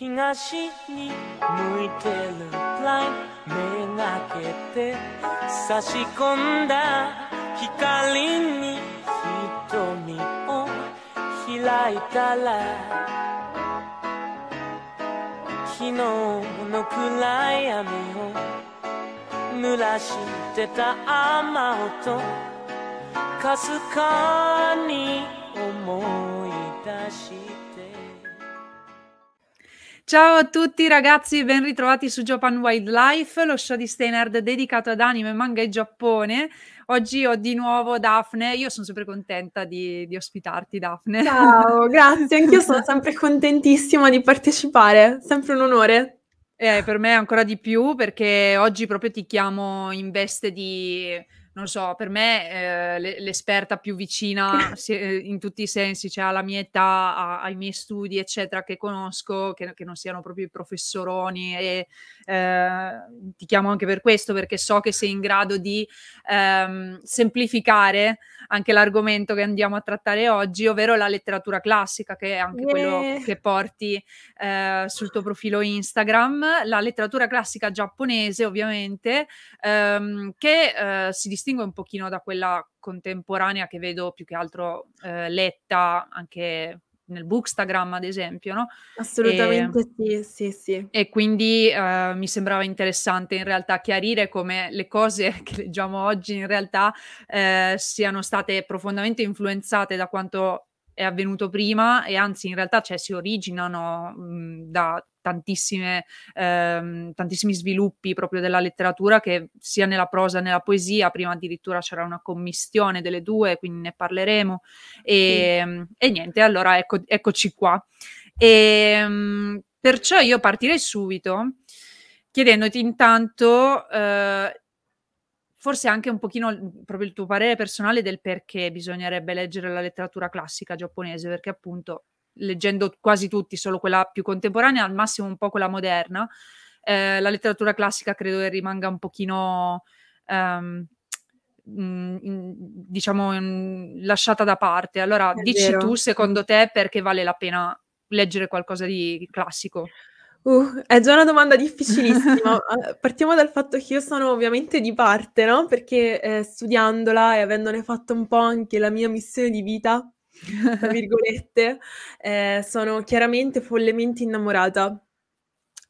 東に向いてるライン目がけて差し込んだ光に瞳を開いたら昨日の暗闇を濡らしてた雨音かすかに思い出した Ciao a tutti ragazzi, ben ritrovati su Japan Wildlife, lo show di Steinerd dedicato ad anime, manga e Giappone. Oggi ho di nuovo Daphne, io sono sempre contenta di, di ospitarti Daphne. Ciao, grazie, anch'io sono sempre contentissima di partecipare, sempre un onore. Eh, per me ancora di più perché oggi proprio ti chiamo in veste di non so, per me eh, l'esperta più vicina eh, in tutti i sensi, cioè alla mia età, ai miei studi, eccetera, che conosco, che, che non siano proprio i professoroni e Ehm, ti chiamo anche per questo perché so che sei in grado di ehm, semplificare anche l'argomento che andiamo a trattare oggi, ovvero la letteratura classica, che è anche yeah. quello eh. che porti eh, sul tuo profilo Instagram, la letteratura classica giapponese ovviamente, ehm, che eh, si distingue un pochino da quella contemporanea che vedo più che altro eh, letta anche nel bookstagram, ad esempio, no? Assolutamente e, ehm, sì, sì, sì. E quindi eh, mi sembrava interessante in realtà chiarire come le cose che leggiamo oggi in realtà eh, siano state profondamente influenzate da quanto è avvenuto prima e anzi in realtà cioè, si originano mh, mm, da tantissime, ehm, tantissimi sviluppi proprio della letteratura che sia nella prosa che nella poesia, prima addirittura c'era una commistione delle due, quindi ne parleremo. E, sì. Ehm, e niente, allora ecco, eccoci qua. E, ehm, perciò io partirei subito chiedendoti intanto... Eh, forse anche un pochino proprio il tuo parere personale del perché bisognerebbe leggere la letteratura classica giapponese, perché appunto leggendo quasi tutti, solo quella più contemporanea, al massimo un po' quella moderna. Eh, la letteratura classica credo che rimanga un pochino, ehm, mh, mm, diciamo, mh, lasciata da parte. Allora, È dici vero. tu, secondo te, perché vale la pena leggere qualcosa di classico? Uh, è già una domanda difficilissima. Eh, partiamo dal fatto che io sono ovviamente di parte, no? Perché eh, studiandola e avendone fatto un po' anche la mia missione di vita, tra virgolette, eh, sono chiaramente follemente innamorata.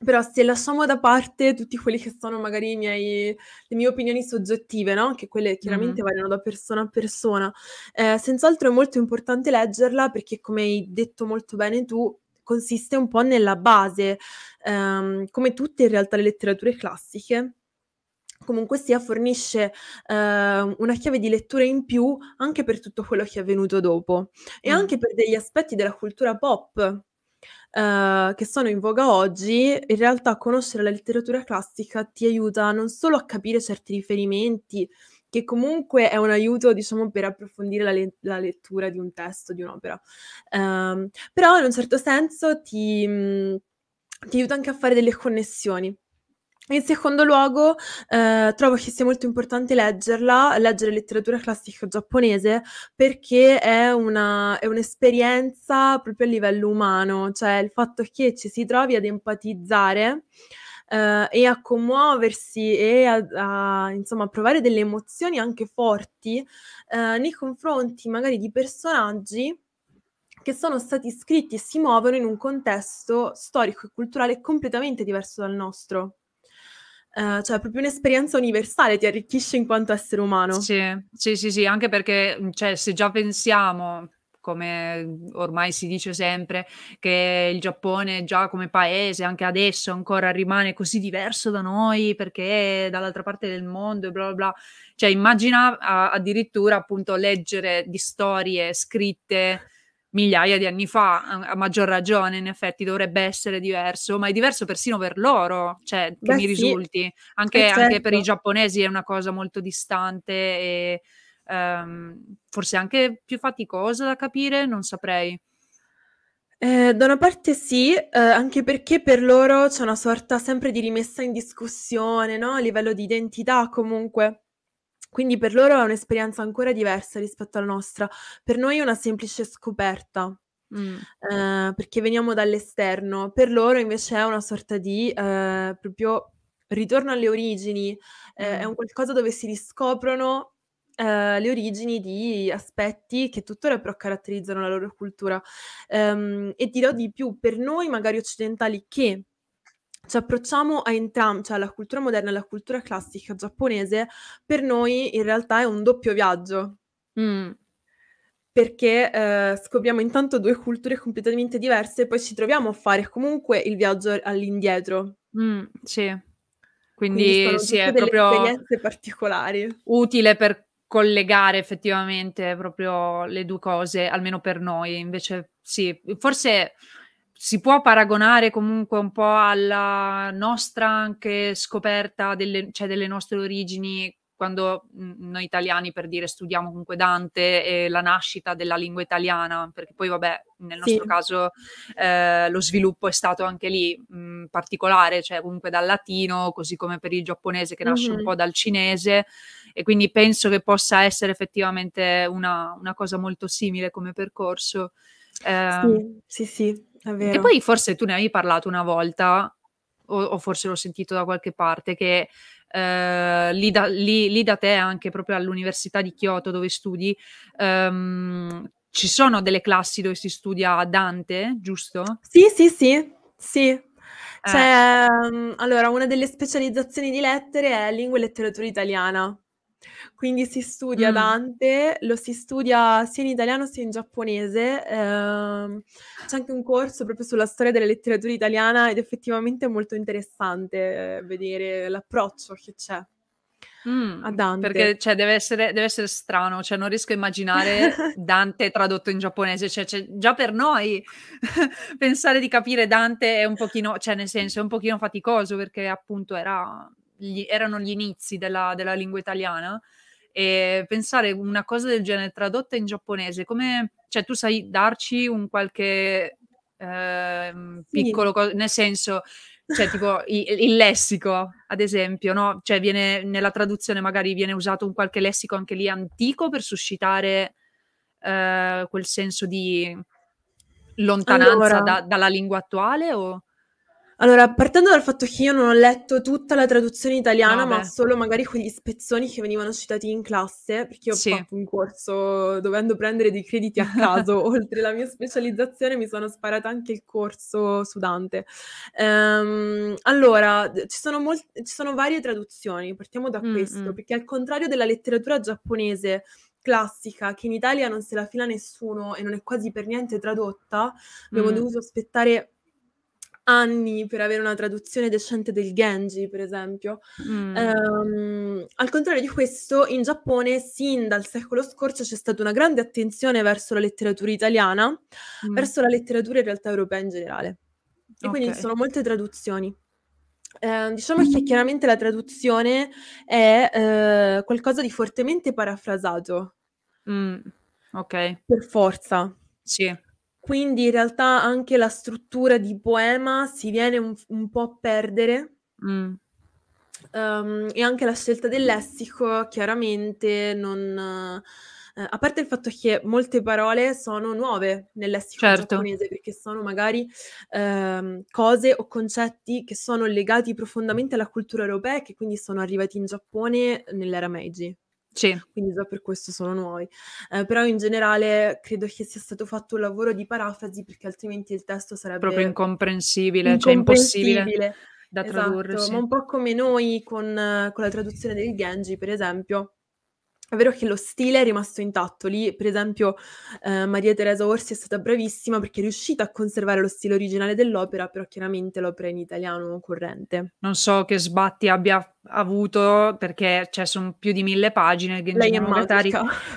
Però se lasciamo da parte tutti quelli che sono magari miei, le mie opinioni soggettive, no? che quelle chiaramente mm-hmm. variano da persona a persona, eh, senz'altro è molto importante leggerla perché, come hai detto molto bene tu, consiste un po' nella base, ehm, come tutte in realtà le letterature classiche, comunque sia fornisce eh, una chiave di lettura in più anche per tutto quello che è avvenuto dopo e mm. anche per degli aspetti della cultura pop eh, che sono in voga oggi, in realtà conoscere la letteratura classica ti aiuta non solo a capire certi riferimenti, che comunque è un aiuto, diciamo, per approfondire la, le- la lettura di un testo, di un'opera. Um, però in un certo senso ti, mh, mm, ti aiuta anche a fare delle connessioni in secondo luogo, eh, trovo che sia molto importante leggerla, leggere letteratura classica giapponese, perché è, una, è, un'esperienza proprio a livello umano, cioè il fatto che ci si trovi ad empatizzare eh, e a commuoversi e a, a, insomma, provare delle emozioni anche forti eh, nei confronti magari di personaggi che sono stati scritti e si muovono in un contesto storico e culturale completamente diverso dal nostro eh, cioè è proprio un'esperienza universale, ti arricchisce in quanto essere umano. Sì, sì, sì, sì anche perché cioè, se già pensiamo come ormai si dice sempre, che il Giappone già come paese, anche adesso ancora rimane così diverso da noi perché è dall'altra parte del mondo e bla bla bla. Cioè immagina a, addirittura appunto leggere di storie scritte migliaia di anni fa, a maggior ragione in effetti dovrebbe essere diverso, ma è diverso persino per loro, cioè Beh, che mi sì. risulti, anche, certo. anche, per i certo. giapponesi è una cosa molto distante e um, forse anche più faticosa da capire, non saprei. Eh, da una parte sì, eh, anche perché per loro c'è una sorta sempre di rimessa in discussione, no? A livello di identità comunque quindi per loro è un'esperienza ancora diversa rispetto alla nostra. Per noi è una semplice scoperta. Mm. Eh, perché veniamo dall'esterno, per loro invece è una sorta di eh, proprio ritorno alle origini, eh, mm. è un qualcosa dove si riscoprono eh, le origini di aspetti che tuttora però caratterizzano la loro cultura. Um, e dirò di più, per noi magari occidentali che ci approcciamo a entrambi, cioè alla cultura moderna e alla cultura classica giapponese, per noi in realtà è un doppio viaggio. Mm. Perché eh, scopriamo intanto due culture completamente diverse e poi ci troviamo a fare comunque il viaggio all'indietro. Mm, sì. Quindi, Quindi sì, è proprio esperienze particolari. Utile per collegare effettivamente proprio le due cose, almeno per noi. Invece sì, forse si può paragonare comunque un po' alla nostra anche scoperta delle, cioè delle nostre origini quando mm, noi italiani per dire studiamo comunque Dante e la nascita della lingua italiana, perché poi vabbè nel nostro sì. caso eh, lo sviluppo è stato anche lì mh, mm, particolare, cioè comunque dal latino, così come per il giapponese che nasce mm-hmm. un po' dal cinese e quindi penso che possa essere effettivamente una, una cosa molto simile come percorso. Eh, sì, sì, sì. E poi forse tu ne avevi parlato una volta, o, o forse l'ho sentito da qualche parte, che eh, lì, da, lì, lì, da, te, anche proprio all'Università di Kyoto dove studi, ehm, ci sono delle classi dove si studia Dante, giusto? Sì, sì, sì, sì. Eh. Cioè, eh. allora, una delle specializzazioni di lettere è lingua e letteratura italiana. Quindi si studia mm. Dante, lo si studia sia in italiano sia in giapponese. Ehm, c'è anche un corso proprio sulla storia della letteratura italiana ed effettivamente è molto interessante eh, vedere l'approccio che c'è. Mm, a Dante. Perché cioè, deve, essere, deve, essere, strano, cioè, non riesco a immaginare Dante tradotto in giapponese, cioè, cioè già per noi pensare di capire Dante è un pochino, cioè nel senso è un pochino faticoso perché appunto era gli, erano gli inizi della, della lingua italiana e pensare una cosa del genere tradotta in giapponese, come, cioè tu sai darci un qualche eh, piccolo, sì. co- nel senso, cioè tipo il, il, lessico, ad esempio, no? Cioè viene, nella traduzione magari viene usato un qualche lessico anche lì antico per suscitare eh, quel senso di lontananza allora, da, dalla lingua attuale o... Allora, partendo dal fatto che io non ho letto tutta la traduzione italiana, no, ma solo magari quegli spezzoni che venivano citati in classe, perché ho sì. fatto un corso dovendo prendere dei crediti a caso, oltre la mia specializzazione mi sono sparata anche il corso su Dante. Ehm, allora, ci sono, mol- ci sono, varie traduzioni, partiamo da Mm-mm. questo, mm. perché al contrario della letteratura giapponese, classica che in Italia non se la fila nessuno e non è quasi per niente tradotta, abbiamo mm. dovuto aspettare anni per avere una traduzione decente del Genji, per esempio. Mm. Um, al contrario di questo, in Giappone, sin dal secolo scorso, c'è stata una grande attenzione verso la letteratura italiana, mm. verso la letteratura in realtà europea in generale. E okay. quindi ci sono molte traduzioni. Eh, diciamo che chiaramente la traduzione è eh, qualcosa di fortemente parafrasato. Mm, ok. Per forza. Sì. Quindi in realtà anche la struttura di poema si viene un, un po' a perdere. Mm. Um, e anche la scelta del lessico chiaramente non... Eh, a parte il fatto che molte parole sono nuove nel lessico certo. giapponese, perché sono magari ehm, cose o concetti che sono legati profondamente alla cultura europea e che quindi sono arrivati in Giappone nell'era Meiji. Sì. Quindi già per questo sono nuovi. Eh, però in generale credo che sia stato fatto un lavoro di parafrasi perché altrimenti il testo sarebbe proprio incomprensibile, incomprensibile. cioè impossibile da esatto, tradurre. Sì. Ma un po' come noi con, con la traduzione del Genji, per esempio, è vero che lo stile è rimasto intatto lì, per esempio eh, Maria Teresa Orsi è stata bravissima perché è riuscita a conservare lo stile originale dell'opera, però chiaramente l'opera è in italiano corrente. Non so che sbatti abbia avuto perché cioè, sono più di mille pagine che Lei è Gatari,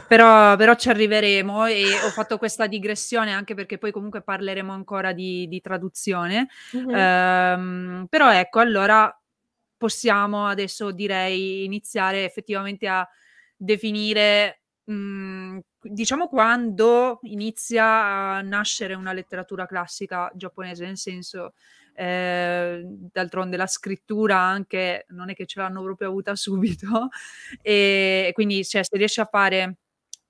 però, però ci arriveremo e ho fatto questa digressione anche perché poi comunque parleremo ancora di, di traduzione. Mm-hmm. Ehm, però ecco, allora possiamo adesso direi iniziare effettivamente a definire Mm, diciamo quando inizia a nascere una letteratura classica giapponese, nel senso eh, d'altronde la scrittura anche non è che ce l'hanno proprio avuta subito e quindi cioè, se riesci a fare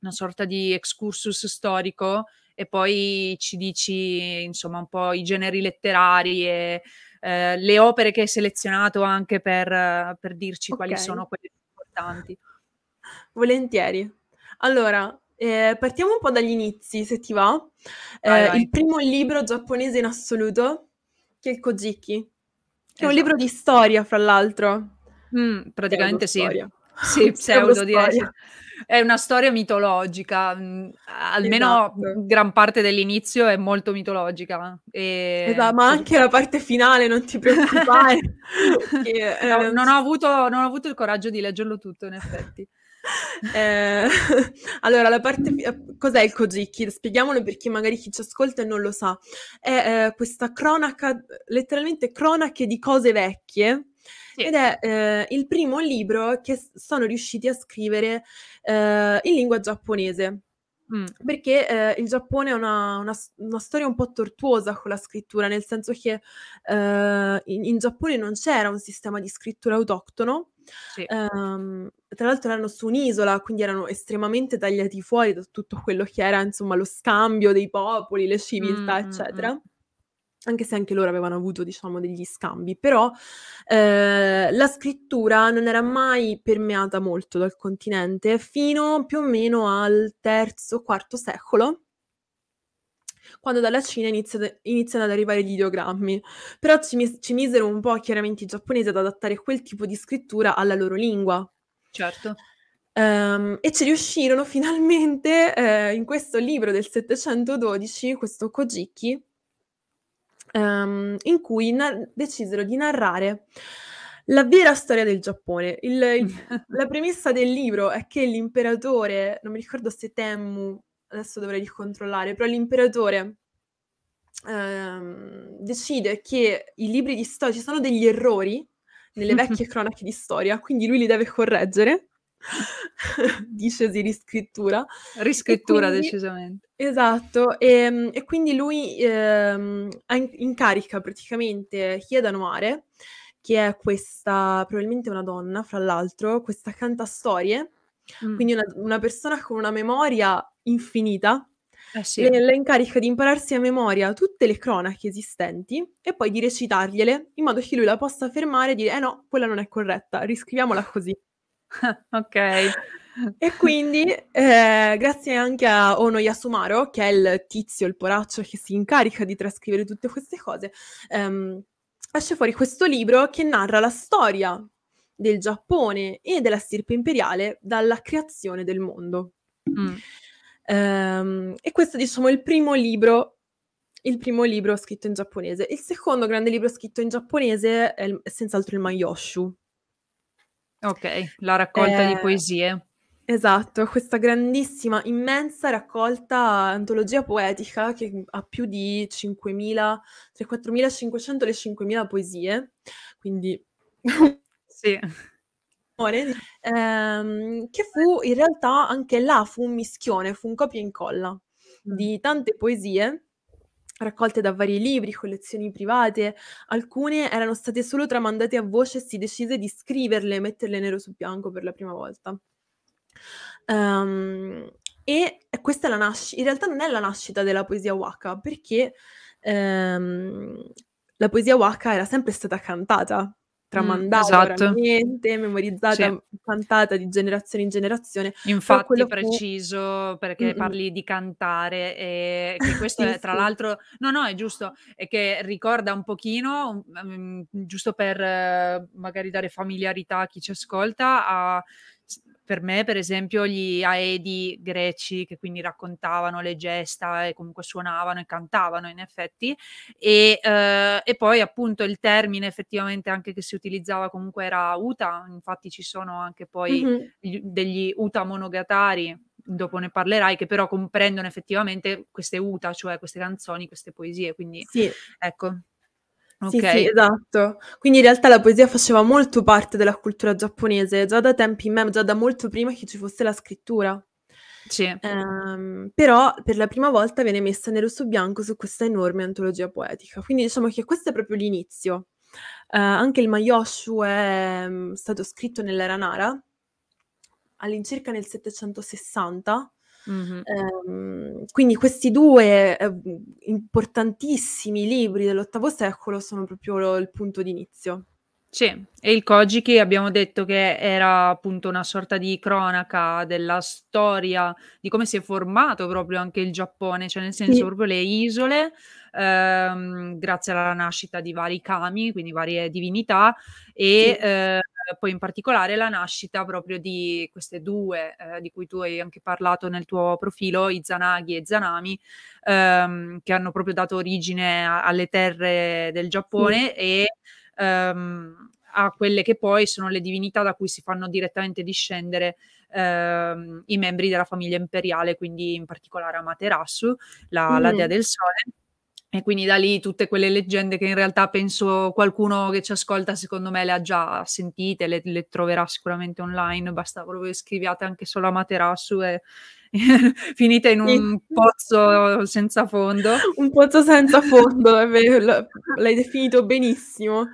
una sorta di excursus storico e poi ci dici insomma un po' i generi letterari e eh, le opere che hai selezionato anche per, per dirci okay. quali sono quelle più importanti. Volentieri. Allora, eh, partiamo un po' dagli inizi, se ti va. Eh, vai, Il primo libro giapponese in assoluto, che è il Kojiki, che esatto. è un libro di esatto. storia, fra l'altro. Mm, praticamente sì. Sì, pseudo direi. È una storia mitologica, mm, almeno esatto. gran parte dell'inizio è molto mitologica. E... Esatto, ma anche la parte finale, non ti preoccupare. perché, eh, no, non, ho avuto, non ho avuto il coraggio di leggerlo tutto, in effetti. Eh, allora, la parte eh, cos'è il Kojiki? Spieghiamolo perché magari chi ci ascolta e non lo sa. È eh, questa cronaca, letteralmente cronache di cose vecchie. Sì. Ed è eh, il primo libro che sono riusciti a scrivere eh, in lingua giapponese. Mm. Perché eh, il Giappone ha una, una, una, storia un po' tortuosa con la scrittura, nel senso che in, in, Giappone non c'era un sistema di scrittura autoctono, sì. ehm, tra l'altro erano su un'isola, quindi erano estremamente tagliati fuori da tutto quello che era, insomma, lo scambio dei popoli, le civiltà, mm-hmm. eccetera. Mm. Anche se anche loro avevano avuto, diciamo, degli scambi, però eh, la scrittura non era mai permeata molto dal continente fino più o meno al terzo, quarto secolo, quando dalla Cina iniziano, ad arrivare gli ideogrammi. Però ci, mis- ci misero un po' chiaramente i giapponesi ad adattare quel tipo di scrittura alla loro lingua, Certo. Um, e ci riuscirono finalmente eh, in questo libro del 712, questo Kojiki, um, in cui na- decisero di narrare la vera storia del Giappone. Il, il, la premessa del libro è che l'imperatore, non mi ricordo se Temmu, adesso dovrei ricontrollare, però l'imperatore ehm, decide che i libri di storia, ci sono degli errori nelle vecchie cronache di storia, quindi lui li deve correggere. dice di riscrittura. Riscrittura, quindi, decisamente. Esatto, e, ehm, e quindi lui eh, incarica praticamente Hieda Noire che è questa, probabilmente una donna, fra l'altro, questa cantastorie, mm. quindi una, una persona con una memoria infinita, eh sì. le, la incarica di impararsi a memoria tutte le cronache esistenti e poi di recitargliele in modo che lui la possa fermare e dire eh no, quella non è corretta, riscriviamola così. ok. E quindi, eh, grazie anche a Ono Yasumaro, che è il tizio, il poraccio che si incarica di trascrivere tutte queste cose, ehm, esce fuori questo libro che narra la storia del Giappone e della stirpe imperiale dalla creazione del mondo. Mm. Um, e questo diciamo è il primo libro il primo libro scritto in giapponese. Il secondo grande libro scritto in giapponese è, il, è senz'altro il Mayoshu. Ok, la raccolta eh, di poesie. Esatto, questa grandissima, immensa raccolta antologia poetica che ha più di 5.000, tra 4.500 e le 5.000 poesie, quindi... sì. ehm, che fu in realtà anche là fu un mischione, fu un copia e incolla mm. di tante poesie raccolte da vari libri, collezioni private, alcune erano state solo tramandate a voce e si decise di scriverle e metterle nero su bianco per la prima volta. Um, e questa è la nascita, in realtà non è la nascita della poesia waka, perché um, la poesia waka era sempre stata cantata Mm, tramandata mm, esatto. oralmente, memorizzata, sì. cantata di generazione in generazione. Infatti preciso fu... perché Mm-mm. parli di cantare e che questo sì, è, tra sì. l'altro no no è giusto è che ricorda un pochino um, giusto per eh, magari dare familiarità a chi ci ascolta a per me, per esempio, gli aedi greci che quindi raccontavano le gesta e comunque suonavano e cantavano in effetti, e, eh, e poi appunto il termine effettivamente anche che si utilizzava comunque era uta, infatti ci sono anche poi mm-hmm. gli, degli uta monogatari, dopo ne parlerai, che però comprendono effettivamente queste uta, cioè queste canzoni, queste poesie, quindi sì. ecco. Okay. Sì, sì, esatto. Quindi in realtà la poesia faceva molto parte della cultura giapponese, già da tempi in me, già da molto prima che ci fosse la scrittura. Sì. Ehm, però per la prima volta viene messa nero su bianco su questa enorme antologia poetica. Quindi diciamo che questo è proprio l'inizio. Eh, anche il Mayoshu è mm, stato scritto nell'era Nara all'incirca nel 760 Mm-hmm. Eh, quindi questi due eh, importantissimi libri dell'ottavo secolo sono proprio lo, il punto d'inizio. Sì, e il Kojiki abbiamo detto che era appunto una sorta di cronaca della storia, di come si è formato proprio anche il Giappone, cioè nel senso sì. proprio le isole, ehm, grazie alla nascita di vari kami, quindi varie divinità, e sì. eh, eh, poi in particolare la nascita proprio di queste due eh, di cui tu hai anche parlato nel tuo profilo, i Izanagi e Zanami, ehm, che hanno proprio dato origine a- alle terre del Giappone mm. e ehm, a quelle che poi sono le divinità da cui si fanno direttamente discendere ehm, i membri della famiglia imperiale, quindi in particolare Amaterasu, la, mm. la dea del sole e quindi da lì tutte quelle leggende che in realtà penso qualcuno che ci ascolta, secondo me, le ha già sentite, le, le troverà sicuramente online. Basta proprio che scriviate anche solo Amaterasu e finite in un pozzo senza fondo. Un pozzo senza fondo, è vero, l'hai definito benissimo.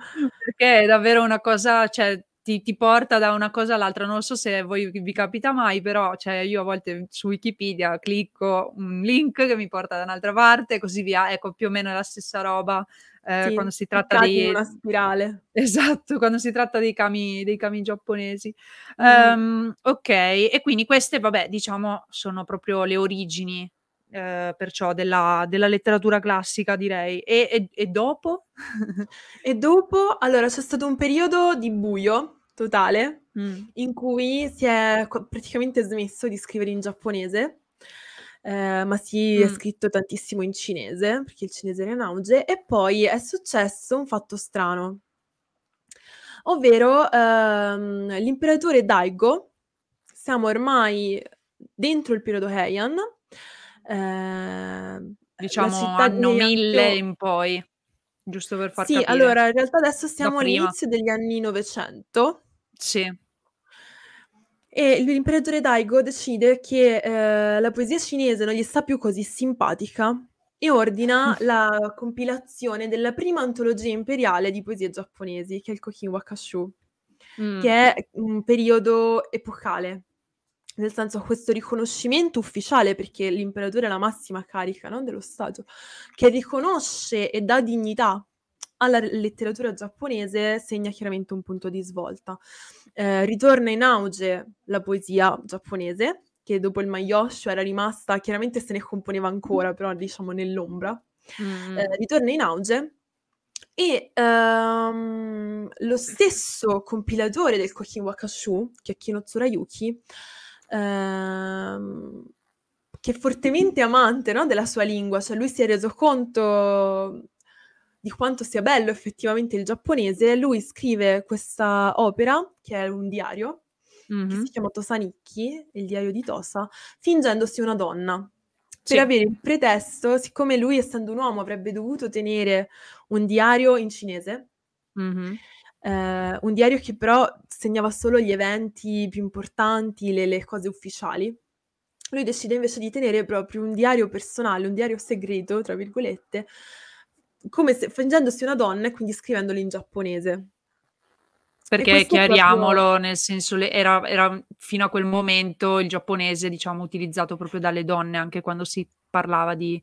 Perché è davvero una cosa, cioè, ti, ti, porta da una cosa all'altra. Non so se voi vi capita mai, però cioè, io a volte su Wikipedia clicco un link che mi porta da un'altra parte e così via. Ecco, più o meno è la stessa roba. Eh, sì, quando si tratta di una spirale esatto quando si tratta dei kami, dei kami giapponesi mm. um, ok e quindi queste vabbè diciamo sono proprio le origini eh, perciò della, della, letteratura classica direi. E, e, e dopo? e dopo, allora c'è stato un periodo di buio totale mm. in cui si è praticamente smesso di scrivere in giapponese. Eh, ma si mm. è scritto tantissimo in cinese perché il cinese era in auge e poi è successo un fatto strano ovvero ehm, l'imperatore Daigo siamo ormai dentro il periodo Heian eh, diciamo anno 1000 più... in poi, giusto per far sì, capire. allora in realtà adesso siamo all'inizio degli anni 900. Sì. E l'imperatore Daigo decide che eh, la poesia cinese non gli sta più così simpatica e ordina mm. la compilazione della prima antologia imperiale di poesie giapponesi, che è il Kokin Wakashu, mm. che è un periodo epocale nel senso questo riconoscimento ufficiale, perché l'imperatore è la massima carica no? dello Stato, che riconosce e dà dignità alla letteratura giapponese segna chiaramente un punto di svolta. Eh, ritorna in auge la poesia giapponese, che dopo il Mayosho era rimasta, chiaramente se ne componeva ancora, però diciamo nell'ombra. Mm. Eh, ritorna in auge e um, lo stesso compilatore del Kokin Wakashu, che è Kino Tsurayuki, ehm, che è fortemente amante no, della sua lingua, cioè lui si è reso conto di quanto sia bello effettivamente il giapponese, lui scrive questa opera, che è un diario, mm-hmm. che si chiama Tosanicchi, il diario di Tosa, fingendosi una donna. Sì. Per avere il pretesto, siccome lui essendo un uomo avrebbe dovuto tenere un diario in cinese, mm-hmm eh, un diario che però segnava solo gli eventi più importanti, le, le cose ufficiali. Lui decide invece di tenere proprio un diario personale, un diario segreto, tra virgolette, come se fingendosi una donna e quindi scrivendolo in giapponese. Perché chiariamolo, proprio... nel senso, era, era, fino a quel momento il giapponese, diciamo, utilizzato proprio dalle donne anche quando si parlava di,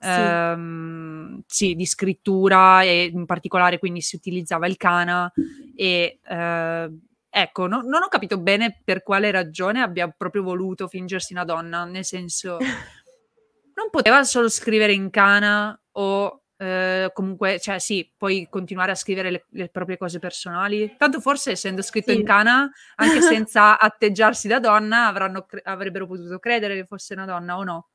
ehm, sì, di scrittura e in particolare quindi si utilizzava il kana e eh, ecco, no, non ho capito bene per quale ragione abbia proprio voluto fingersi una donna, nel senso non poteva solo scrivere in kana o eh, comunque, cioè sì, puoi continuare a scrivere le, le proprie cose personali. Tanto forse essendo scritto sì. in cana, anche senza atteggiarsi da donna, avranno, avrebbero potuto credere che fosse una donna o no.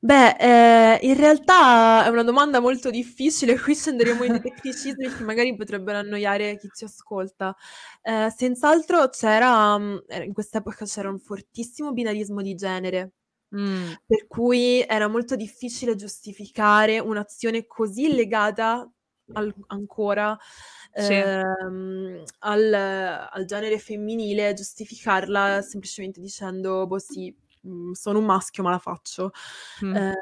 Beh, ehm, in realtà è una domanda molto difficile, qui scenderemo in tecnicismi che magari potrebbero annoiare chi ci ascolta. Ehm, senz'altro c'era, mm, eh, in quest'epoca c'era un fortissimo binarismo di genere, Mh. Mm. per cui era molto difficile giustificare un'azione così legata al ancora, Sì. ehm, al al genere femminile, giustificarla semplicemente dicendo: "Boh, sì, Mm, sono un maschio ma la faccio. Mm. Eh,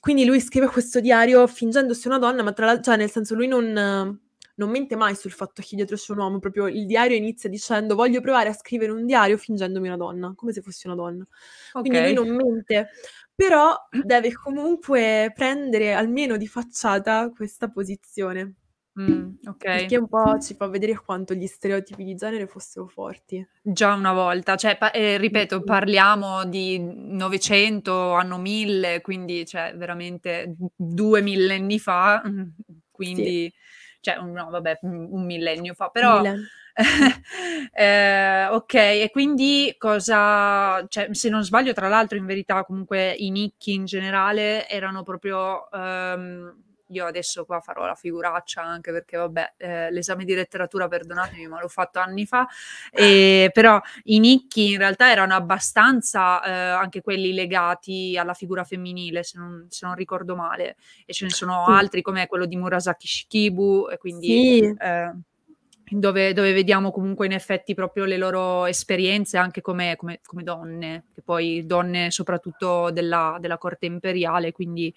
quindi lui scrive questo diario fingendosi una donna, ma tra l'altro, cioè nel senso lui non non mente mai sul fatto che dietro c'è un uomo, proprio il diario inizia dicendo voglio provare a scrivere un diario fingendomi una donna, come se fossi una donna. Okay. Quindi lui non mente, però deve comunque prendere almeno di facciata questa posizione. Mh, okay. Perché un po' ci fa vedere quanto gli stereotipi di genere fossero forti. Già una volta, cioè pa ehm, ripeto, parliamo di 900, anno 1000, quindi cioè veramente due millenni fa, quindi sì. cioè no, vabbè, un millennio fa, però Mille. eh, ok, e quindi cosa, cioè, se non sbaglio, tra l'altro in verità comunque i nicchi in generale erano proprio ehm, io adesso qua farò la figuraccia anche perché vabbè, eh, l'esame di letteratura, perdonatemi, ma l'ho fatto anni fa, e, però i nicchi in realtà erano abbastanza eh, anche quelli legati alla figura femminile, se non, se non, ricordo male, e ce ne sono altri come quello di Murasaki Shikibu, e quindi... Sì. Eh, dove, dove, vediamo comunque in effetti proprio le loro esperienze anche come, come, come donne, che poi donne soprattutto della, della corte imperiale, quindi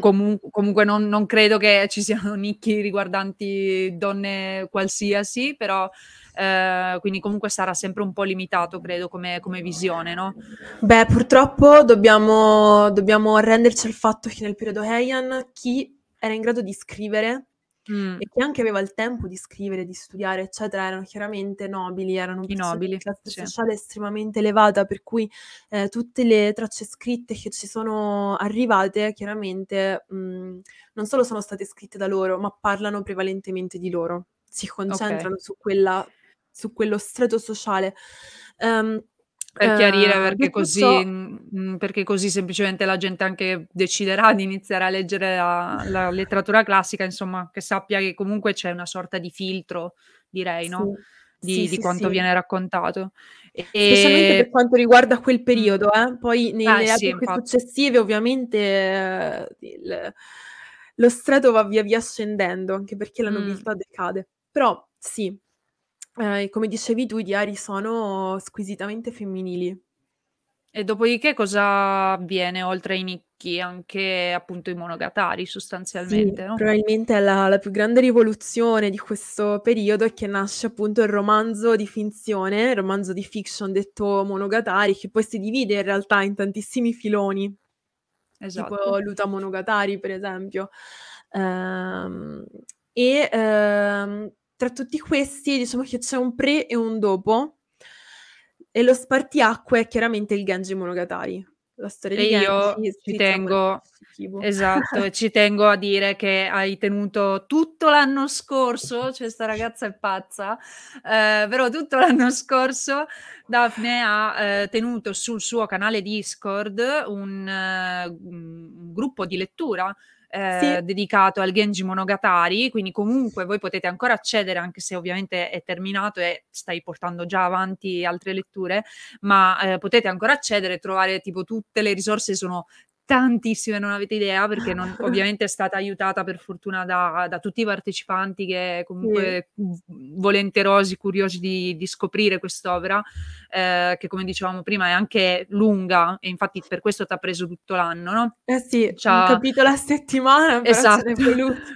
comu- comunque non, non, credo che ci siano nicchi riguardanti donne qualsiasi, però eh, quindi comunque sarà sempre un po' limitato credo come, come visione, no? Beh, purtroppo dobbiamo, dobbiamo arrenderci al fatto che nel periodo Heian chi era in grado di scrivere Mm. e che anche aveva il tempo di scrivere, di studiare, eccetera, erano chiaramente nobili, erano I nobili, di classe sì. sociale estremamente elevata, per cui eh, tutte le tracce scritte che ci sono arrivate, chiaramente mh, mm, non solo sono state scritte da loro, ma parlano prevalentemente di loro, si concentrano okay. su, quella, su quello strato sociale. Um, per chiarire, Eh, perché così, piuttosto mhmm, perché così semplicemente la gente anche deciderà di iniziare a leggere la la letteratura classica, insomma, che sappia che comunque c'è una sorta di filtro, direi, no, Sì, sì, di sì, quanto sì. viene raccontato. E Specialmente per quanto riguarda quel periodo, eh. Poi Eh, nelle sì, epoche successive ovviamente, ehm, il lo strato va via via scendendo, anche perché la Mh. nobiltà decade. Però sì eh, come dicevi tu, i diari sono squisitamente femminili. E dopodiché cosa avviene oltre ai nicchi? Anche appunto i monogatari sostanzialmente, sì, no? Probabilmente la, la, più grande rivoluzione di questo periodo è che nasce appunto il romanzo di finzione, il romanzo di fiction detto monogatari, che poi si divide in realtà in tantissimi filoni. Esatto. Tipo Luta Monogatari, per esempio. Ehm, e ehm, tra tutti questi diciamo che c'è un pre e un dopo e lo spartiacque è chiaramente il Genji Monogatari. La storia e di io ci tengo esatto, ci tengo a dire che hai tenuto tutto l'anno scorso, cioè sta ragazza è pazza, eh, però tutto l'anno scorso Daphne ha eh, tenuto sul suo canale Discord un, uh, un gruppo di lettura eh, sì. dedicato al Genji Monogatari, quindi comunque voi potete ancora accedere anche se ovviamente è terminato e stai portando già avanti altre letture, ma eh, potete ancora accedere, e trovare tipo tutte le risorse sono tantissime, non avete idea, perché non, ovviamente è stata aiutata per fortuna da, da tutti i partecipanti che comunque sì. volenterosi, curiosi di, di scoprire quest'opera, eh, che come dicevamo prima è anche lunga e infatti per questo ti ha preso tutto l'anno, no? Eh sì, C'ha... un capitolo a settimana, però esatto.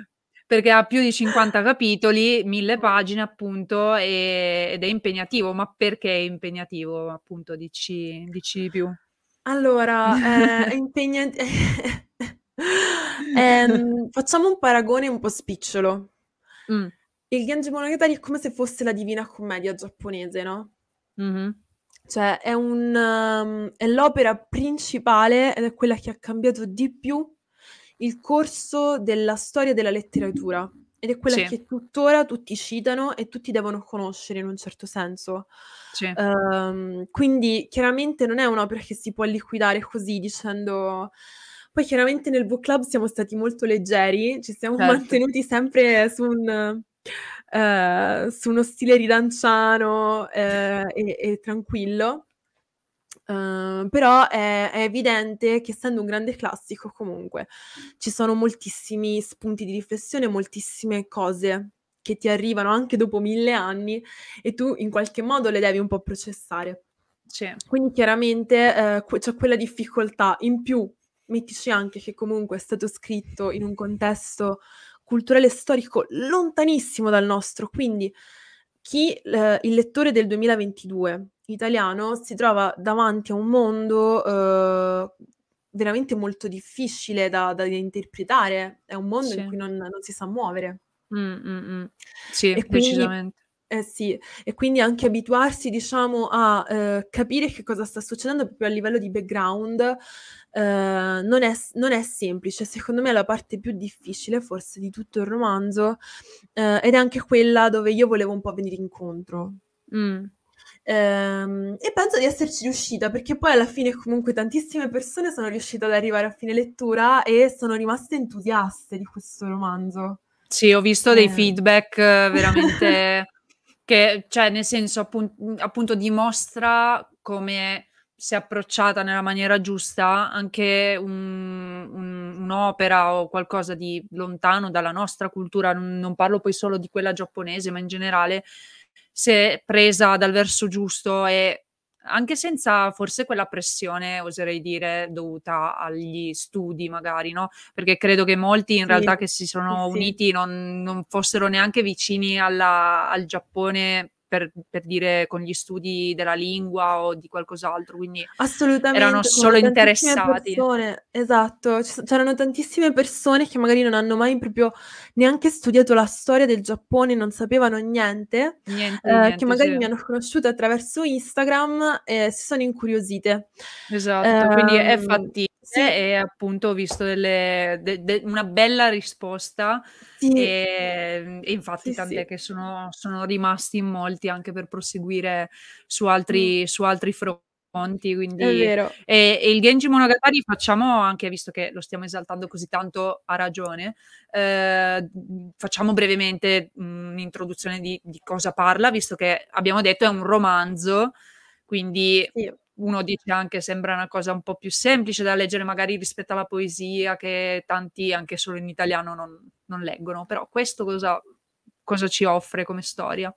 perché ha più di 50 capitoli, mille pagine appunto e, ed è impegnativo, ma perché è impegnativo appunto dici di più? Allora, eh, impegnati... ehm, facciamo un paragone un po' spicciolo. Mm. Il Genji Monogatari è come se fosse la divina commedia giapponese, no? Mm-hmm. Cioè, è, un, um, è l'opera principale ed è quella che ha cambiato di più il corso della storia della letteratura ed è quella sì. che tuttora tutti citano e tutti devono conoscere in un certo senso. Sì. Um, quindi chiaramente non è un'opera che si può liquidare così dicendo... Poi chiaramente nel book club siamo stati molto leggeri, ci siamo certo. mantenuti sempre su un... Uh, su uno stile ridanciano uh, eh, e, e, tranquillo. Ehm, però è, è, evidente che essendo un grande classico comunque ci sono moltissimi spunti di riflessione, moltissime cose che ti arrivano anche dopo mille anni e tu in qualche modo le devi un po' processare. C'è. Quindi chiaramente eh, c'è quella difficoltà in più, mettici anche che comunque è stato scritto in un contesto culturale e storico lontanissimo dal nostro, quindi chi eh, il lettore del 2022 italiano si trova davanti a un mondo eh, veramente molto difficile da, da, interpretare, è un mondo sì. in cui non, non, si sa muovere. Mm, mm, mm. Sì, e precisamente. Quindi, eh sì, e quindi anche abituarsi, diciamo, a eh, capire che cosa sta succedendo proprio a livello di background eh, non, è, non, è, semplice. Secondo me è la parte più difficile, forse, di tutto il romanzo, eh, ed è anche quella dove io volevo un po' venire incontro. Mm, Ehm, e penso di esserci riuscita perché poi alla fine comunque tantissime persone sono riuscite ad arrivare a fine lettura e sono rimaste entusiaste di questo romanzo. Sì, ho visto eh. dei feedback eh, veramente che, cioè, nel senso, appun- appunto, dimostra come si è approcciata nella maniera giusta, anche un, un, un'opera o qualcosa di lontano dalla nostra cultura, non, non, parlo poi solo di quella giapponese, ma in generale, se presa dal verso giusto e anche senza forse quella pressione, oserei dire, dovuta agli studi magari, no? Perché credo che molti in sì, realtà che si sono sì. uniti non, non, fossero neanche vicini alla, al Giappone per, per, dire con gli studi della lingua o di qualcos'altro, quindi Assolutamente, erano solo interessati. Persone, esatto, c'erano tantissime persone che magari non hanno mai proprio neanche studiato la storia del Giappone, non sapevano niente, niente, eh, niente che magari sì. mi hanno conosciuto attraverso Instagram e si sono incuriosite. Esatto, eh, quindi è ehm, fattibile sì. e appunto ho visto delle, de, de, una bella risposta sì. e, e, infatti sì, tant'è che sono, sono rimasti in molti forti anche per proseguire su altri, mm. su altri fronti. Quindi, e, e, il Genji Monogatari facciamo anche, visto che lo stiamo esaltando così tanto ha ragione, eh, facciamo brevemente mm, un'introduzione di, di, cosa parla, visto che abbiamo detto è un romanzo, quindi sì. uno dice anche sembra una cosa un po' più semplice da leggere magari rispetto alla poesia che tanti anche solo in italiano non, non leggono, però questo cosa, cosa ci offre come storia?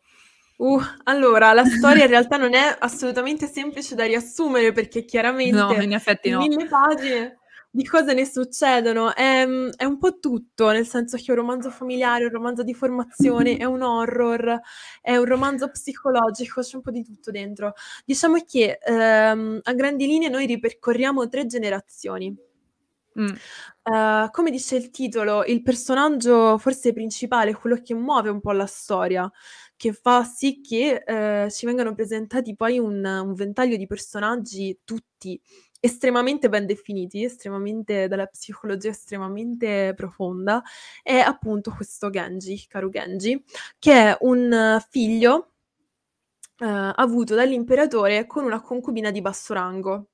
Uh, allora, la storia in realtà non è assolutamente semplice da riassumere perché chiaramente no, in effetti no. mille pagine di cose ne succedono. È, ehm, è, un po' tutto, nel senso che è un romanzo familiare, un romanzo di formazione, è un horror, è un romanzo psicologico, c'è un po' di tutto dentro. Diciamo che ehm, a grandi linee noi ripercorriamo tre generazioni. Mm. Uh, come dice il titolo, il personaggio forse principale, quello che muove un po' la storia, che fa sì che eh, ci vengano presentati poi un, un ventaglio di personaggi tutti estremamente ben definiti, estremamente dalla psicologia estremamente profonda, è appunto questo Genji, caro Genji, che è un figlio eh, avuto dall'imperatore con una concubina di basso rango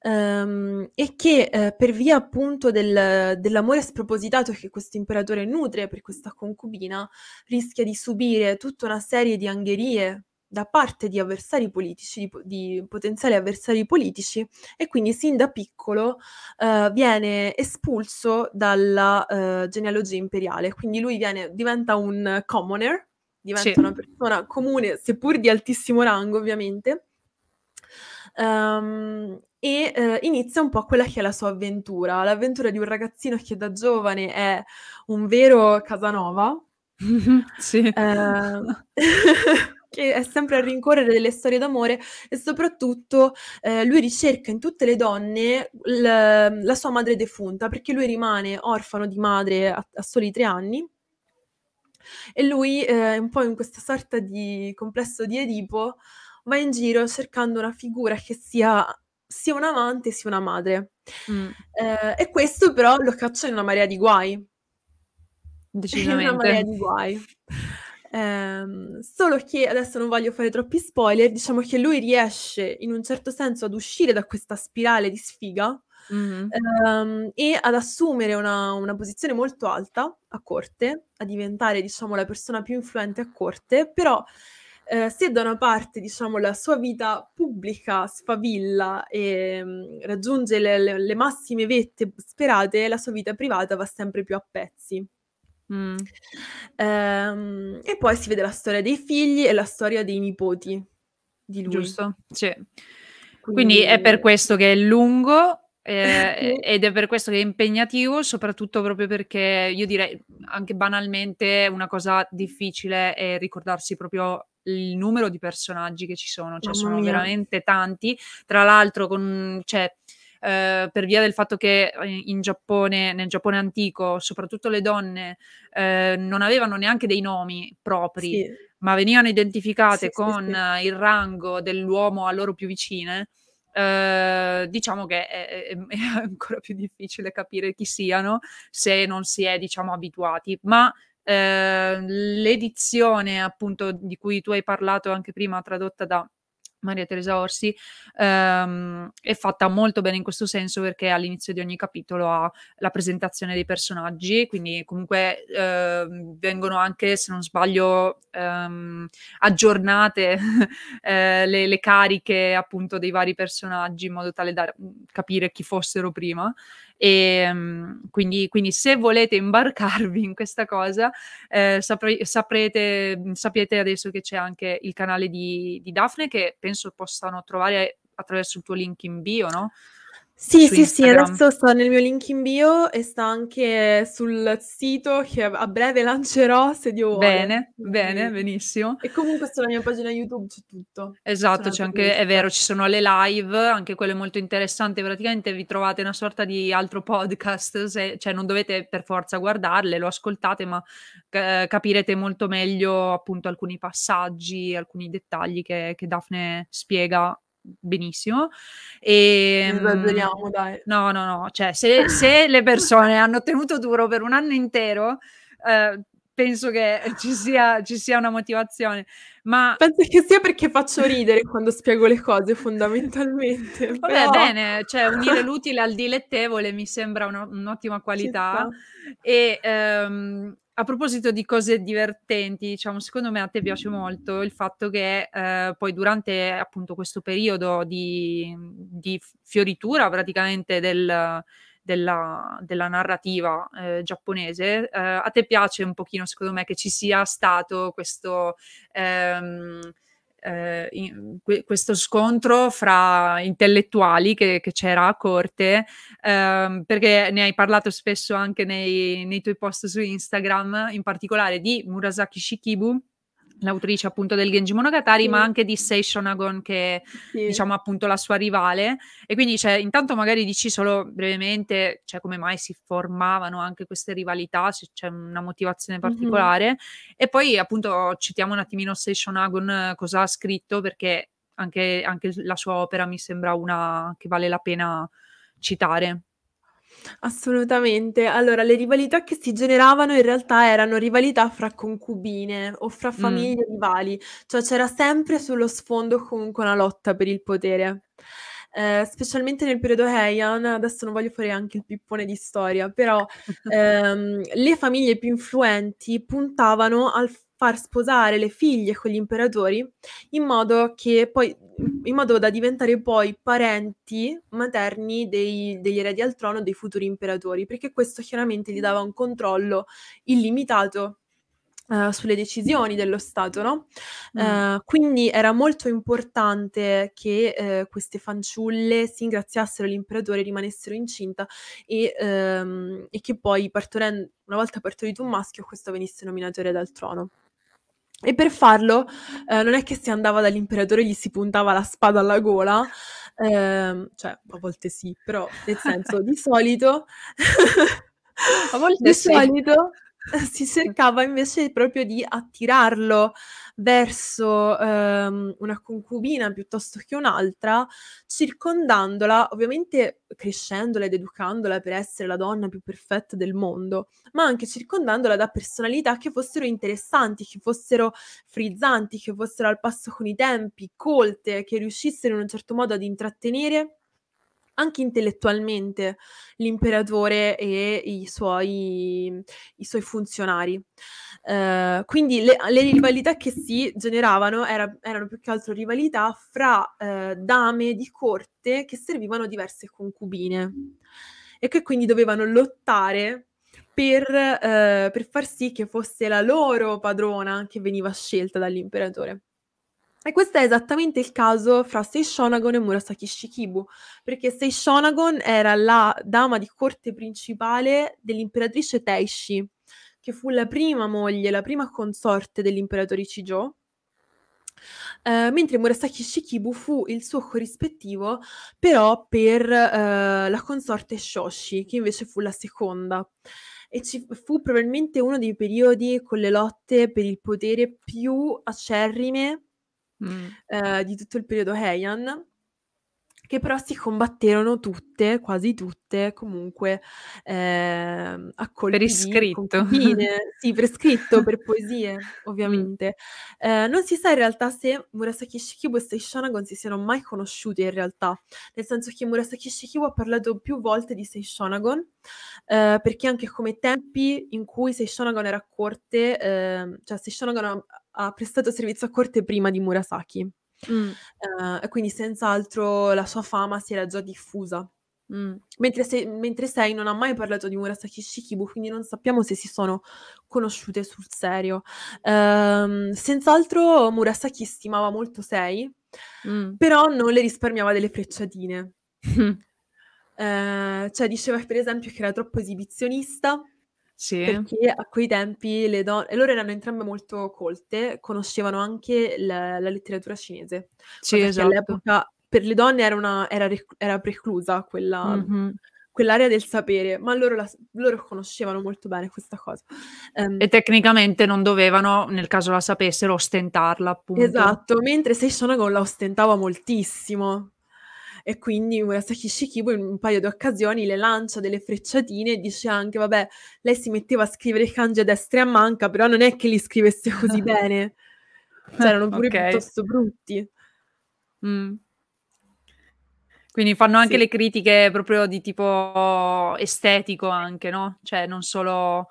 ehm, e che eh, per via appunto del, dell'amore spropositato che questo imperatore nutre per questa concubina, rischia di subire tutta una serie di angherie da parte di avversari politici, di, di potenziali avversari politici, e quindi sin da piccolo eh, viene espulso dalla eh, genealogia imperiale. Quindi lui viene, diventa un commoner, diventa sì. una persona comune, seppur di altissimo rango ovviamente, Um, e eh, inizia un po' quella che è la sua avventura, l'avventura di un ragazzino che da giovane è un vero Casanova, sì. eh, che è sempre a rincorrere delle storie d'amore e soprattutto eh, lui ricerca in tutte le donne l- la sua madre defunta perché lui rimane orfano di madre a, a soli tre anni e lui eh, è un po' in questa sorta di complesso di Edipo va in giro cercando una figura che sia sia un amante sia una madre. Mm. Eh, e questo però lo caccia in una marea di guai. Decisamente. In una marea di guai. Eh, solo che adesso non voglio fare troppi spoiler, diciamo che lui riesce in un certo senso ad uscire da questa spirale di sfiga mm. ehm, e ad assumere una, una, posizione molto alta a corte, a diventare diciamo la persona più influente a corte, però eh, se da una parte diciamo, la sua vita pubblica sfavilla e mh, mm, raggiunge le, le, le, massime vette sperate, la sua vita privata va sempre più a pezzi. Mm. Ehm, e poi si vede la storia dei figli e la storia dei nipoti di lui. Giusto, sì. Quindi, Quindi è per questo che è lungo, eh, ed è per questo che è impegnativo, soprattutto proprio perché io direi anche banalmente una cosa difficile è ricordarsi proprio il numero di personaggi che ci sono, cioè sono veramente tanti, tra l'altro con... Cioè, Uh, per via del fatto che eh, in Giappone, nel Giappone antico, soprattutto le donne uh, non avevano neanche dei nomi propri, sì. ma venivano identificate sì, con sì, il rango dell'uomo a loro più vicine eh, diciamo che è, è, ancora più difficile capire chi siano se non si è diciamo abituati, ma eh, l'edizione appunto di cui tu hai parlato anche prima tradotta da Maria Teresa Orsi, ehm, è fatta molto bene in questo senso perché all'inizio di ogni capitolo ha la presentazione dei personaggi, quindi comunque eh, vengono anche, se non sbaglio, ehm, aggiornate eh, le, le, cariche appunto dei vari personaggi in modo tale da mm, capire chi fossero prima. E ehm, quindi, quindi, se volete imbarcarvi in questa cosa, eh, sapre- saprete, mm, sapete adesso che c'è anche il canale di, di Daphne che penso possano trovare attraverso il tuo link in bio, no? Sì, sì, sì, adesso sta nel mio link in bio e sta anche sul sito che a breve lancerò se Dio vuole. Bene, bene, benissimo. E comunque sulla mia pagina YouTube c'è tutto. Esatto, c'è anche, è vero, ci sono le live, anche quello è molto interessante, praticamente vi trovate una sorta di altro podcast, se, cioè non dovete per forza guardarle, lo ascoltate, ma eh, capirete molto meglio appunto alcuni passaggi, alcuni dettagli che, che Daphne spiega benissimo. E, ehm, Esageriamo, dai. No, no, no, cioè se, se le persone hanno tenuto duro per un anno intero, eh, penso che ci sia, ci sia, una motivazione. Ma... Penso che sia perché faccio ridere quando spiego le cose, fondamentalmente. Vabbè, però... bene, cioè unire l'utile al dilettevole mi sembra un, un'ottima qualità. E... Ehm, a proposito di cose divertenti, diciamo, secondo me a te piace molto il fatto che eh, poi durante appunto questo periodo di, di fioritura praticamente del, della, della, narrativa eh, giapponese, eh, a te piace un pochino secondo me che ci sia stato questo... Ehm, eh, in, questo scontro fra intellettuali che, che c'era a corte, ehm, perché ne hai parlato spesso anche nei, nei tuoi post su Instagram, in particolare di Murasaki Shikibu l'autrice appunto del Genji Monogatari, sì. ma anche di Sei Shonagon, che sì. è diciamo appunto la sua rivale. E quindi cioè, intanto magari dici solo brevemente cioè, come mai si formavano anche queste rivalità, se c'è una motivazione particolare. Mm-hmm. E poi appunto citiamo un attimino Sei Shonagon eh, cosa ha scritto, perché anche, anche la sua opera mi sembra una che vale la pena citare. Assolutamente. Allora, le rivalità che si generavano in realtà erano rivalità fra concubine o fra Mh. Mm. famiglie rivali, cioè c'era sempre sullo sfondo comunque una lotta per il potere. Ehm, specialmente nel periodo Heian, adesso non voglio fare anche il pippone di storia, però, ehm, le famiglie più influenti puntavano al f far sposare le figlie con gli imperatori in modo, poi, in modo da diventare poi parenti materni dei, degli eredi al trono dei futuri imperatori, perché questo chiaramente gli dava un controllo illimitato Uh, sulle decisioni dello Stato, no? Mm. Uh, quindi era molto importante che uh, queste fanciulle si ingraziassero l'imperatore, rimanessero incinta e, um, e che poi, partoren- una volta partorito un maschio, questo venisse nominato re dal trono. E per farlo eh, non è che si andava dall'imperatore e gli si puntava la spada alla gola, eh, cioè a volte sì, però nel senso di solito, a volte di sì. solito si cercava invece proprio di attirarlo verso ehm, una concubina piuttosto che un'altra, circondandola, ovviamente crescendola ed educandola per essere la donna più perfetta del mondo, ma anche circondandola da personalità che fossero interessanti, che fossero frizzanti, che fossero al passo con i tempi, colte, che riuscissero in un certo modo ad intrattenere anche intellettualmente l'imperatore e i suoi, mhmm, i suoi funzionari. Uh, quindi le, le, rivalità che si generavano era, erano più che altro rivalità fra uh, dame di corte che servivano diverse concubine e che quindi dovevano lottare per, uh, per far sì che fosse la loro padrona che veniva scelta dall'imperatore. E questo è esattamente il caso fra Sei Shonagon e Murasaki Shikibu, perché Sei Shonagon era la dama di corte principale dell'imperatrice Teishi, che fu la prima moglie, la prima consorte dell'imperatore Chijo, Uh, eh, mentre Murasaki Shikibu fu il suo corrispettivo, però per uh, la consorte Shoshi, che invece fu la seconda. E ci fu probabilmente uno dei periodi con le lotte per il potere più acerrime Mh. Mm. Ehm, di tutto il periodo Heian che però si combatterono tutte, quasi tutte, comunque eh, a per iscritto. sì, per scritto, per poesie, mm. ovviamente. Eh, non si sa in realtà se Murasaki Shikibu e Sei Shonagon si siano mai conosciuti in realtà, nel senso che Murasaki Shikibu ha parlato più volte di Sei Shonagon, eh, perché anche come tempi in cui Sei Shonagon era a corte, ehm, cioè Sei Shonagon ha, ha prestato servizio a corte prima di Murasaki. Mm. Uh, quindi senz'altro la sua fama si era già diffusa. Mm. Mentre, se, mentre Sei non ha mai parlato di Murasaki Shikibu, quindi non sappiamo se si sono conosciute sul serio. Um, senz'altro Murasaki stimava molto Sei, mm. però non le risparmiava delle frecciatine. uh, cioè diceva per esempio che era troppo esibizionista, sì. Perché a quei tempi le donne, loro erano entrambe molto colte, conoscevano anche la, la letteratura cinese. Sì, esatto. All'epoca per le donne era, una, era, rec- era preclusa quella, mm-hmm. quell'area del sapere, ma loro, la, loro, conoscevano molto bene questa cosa. Um, e tecnicamente non dovevano, nel caso la sapessero, ostentarla appunto. Esatto, mentre Seishonagon la ostentava moltissimo e quindi Murasaki Shikibu in un paio di occasioni le lancia delle frecciatine e dice anche vabbè lei si metteva a scrivere i kanji a destra e a manca però non è che li scrivesse così bene cioè erano pure okay. piuttosto brutti mm. Quindi fanno anche sì. le critiche proprio di tipo estetico anche, no? Cioè non solo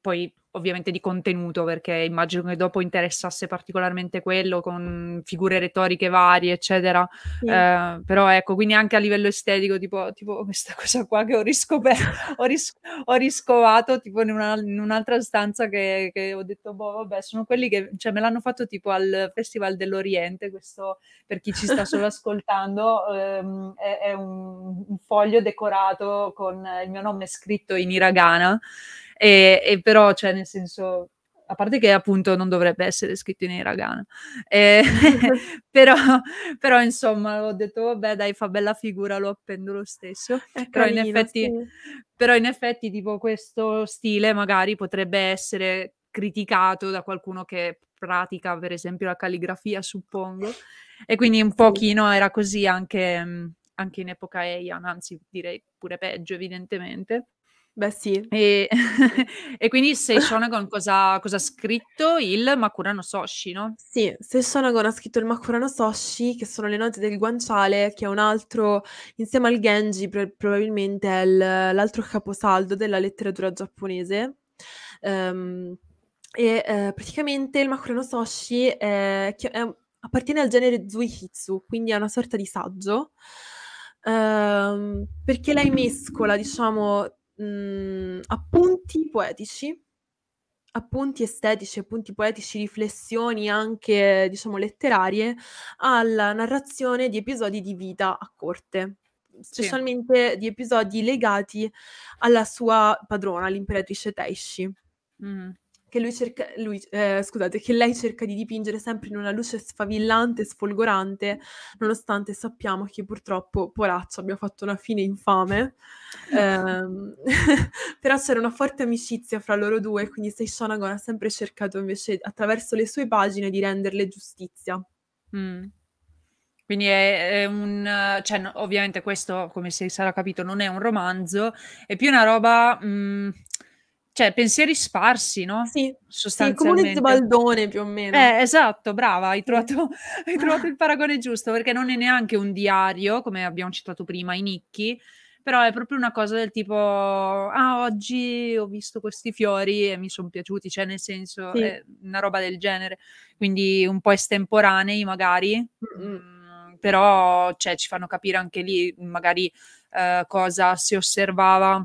poi ovviamente di contenuto, perché immagino che dopo interessasse particolarmente quello con figure retoriche varie, eccetera. Sì. Eh, però ecco, quindi anche a livello estetico, tipo, tipo questa cosa qua che ho riscoperto, ho, ris- ho riscovato tipo in, una, in un'altra stanza che, che, ho detto, boh, vabbè, sono quelli che cioè, me l'hanno fatto tipo al Festival dell'Oriente, questo per chi ci sta solo ascoltando, ehm, è, è un, un foglio decorato con il mio nome scritto in hiragana e, e però, cioè, nel senso, a parte che appunto non dovrebbe essere scritto in iragana, eh, però, però, insomma ho detto vabbè oh, dai fa bella figura lo appendo lo stesso, carino, però, in effetti, sì. però in effetti tipo questo stile magari potrebbe essere criticato da qualcuno che pratica per esempio la calligrafia suppongo e quindi un pochino era così anche, anche in epoca Eian anzi direi pure peggio evidentemente Beh sì. E, e quindi Sei Shonagon cosa, cosa, ha scritto? Il Makurano Soshi, no? Sì, Sei Shonagon ha scritto il Makurano Soshi, che sono le note del guanciale, che è un altro, insieme al Genji, pre- probabilmente è il, l'altro caposaldo della letteratura giapponese. Um, e eh, praticamente il Makurano Soshi è, è, appartiene al genere Zuihitsu, quindi è una sorta di saggio, um, perché lei mescola, diciamo, mh, mm, appunti poetici, appunti estetici, appunti poetici, riflessioni anche, diciamo, letterarie alla narrazione di episodi di vita a corte, specialmente sì. di episodi legati alla sua padrona, l'imperatrice Teishi. Mm che, lui cerca, lui, eh, scusate, che lei cerca di dipingere sempre in una luce sfavillante e sfolgorante, nonostante sappiamo che purtroppo Poraccio abbia fatto una fine infame. Eh, però c'era una forte amicizia fra loro due, quindi Sei Shonagon ha sempre cercato invece attraverso le sue pagine di renderle giustizia. Mm. Quindi è, è un, cioè, no, ovviamente questo, come si sarà capito, non è un romanzo, è più una roba mh, mm, cioè pensieri sparsi, no? Sì, sostanzialmente. Sì, come un baldone più o meno. Eh, esatto, brava, hai trovato, hai trovato il paragone giusto, perché non è neanche un diario, come abbiamo citato prima, i nicchi, però è proprio una cosa del tipo, ah, oggi ho visto questi fiori e mi sono piaciuti, cioè nel senso, sì. è una roba del genere, quindi un po' estemporanei magari, mm-hmm. però cioè, ci fanno capire anche lì magari eh, cosa si osservava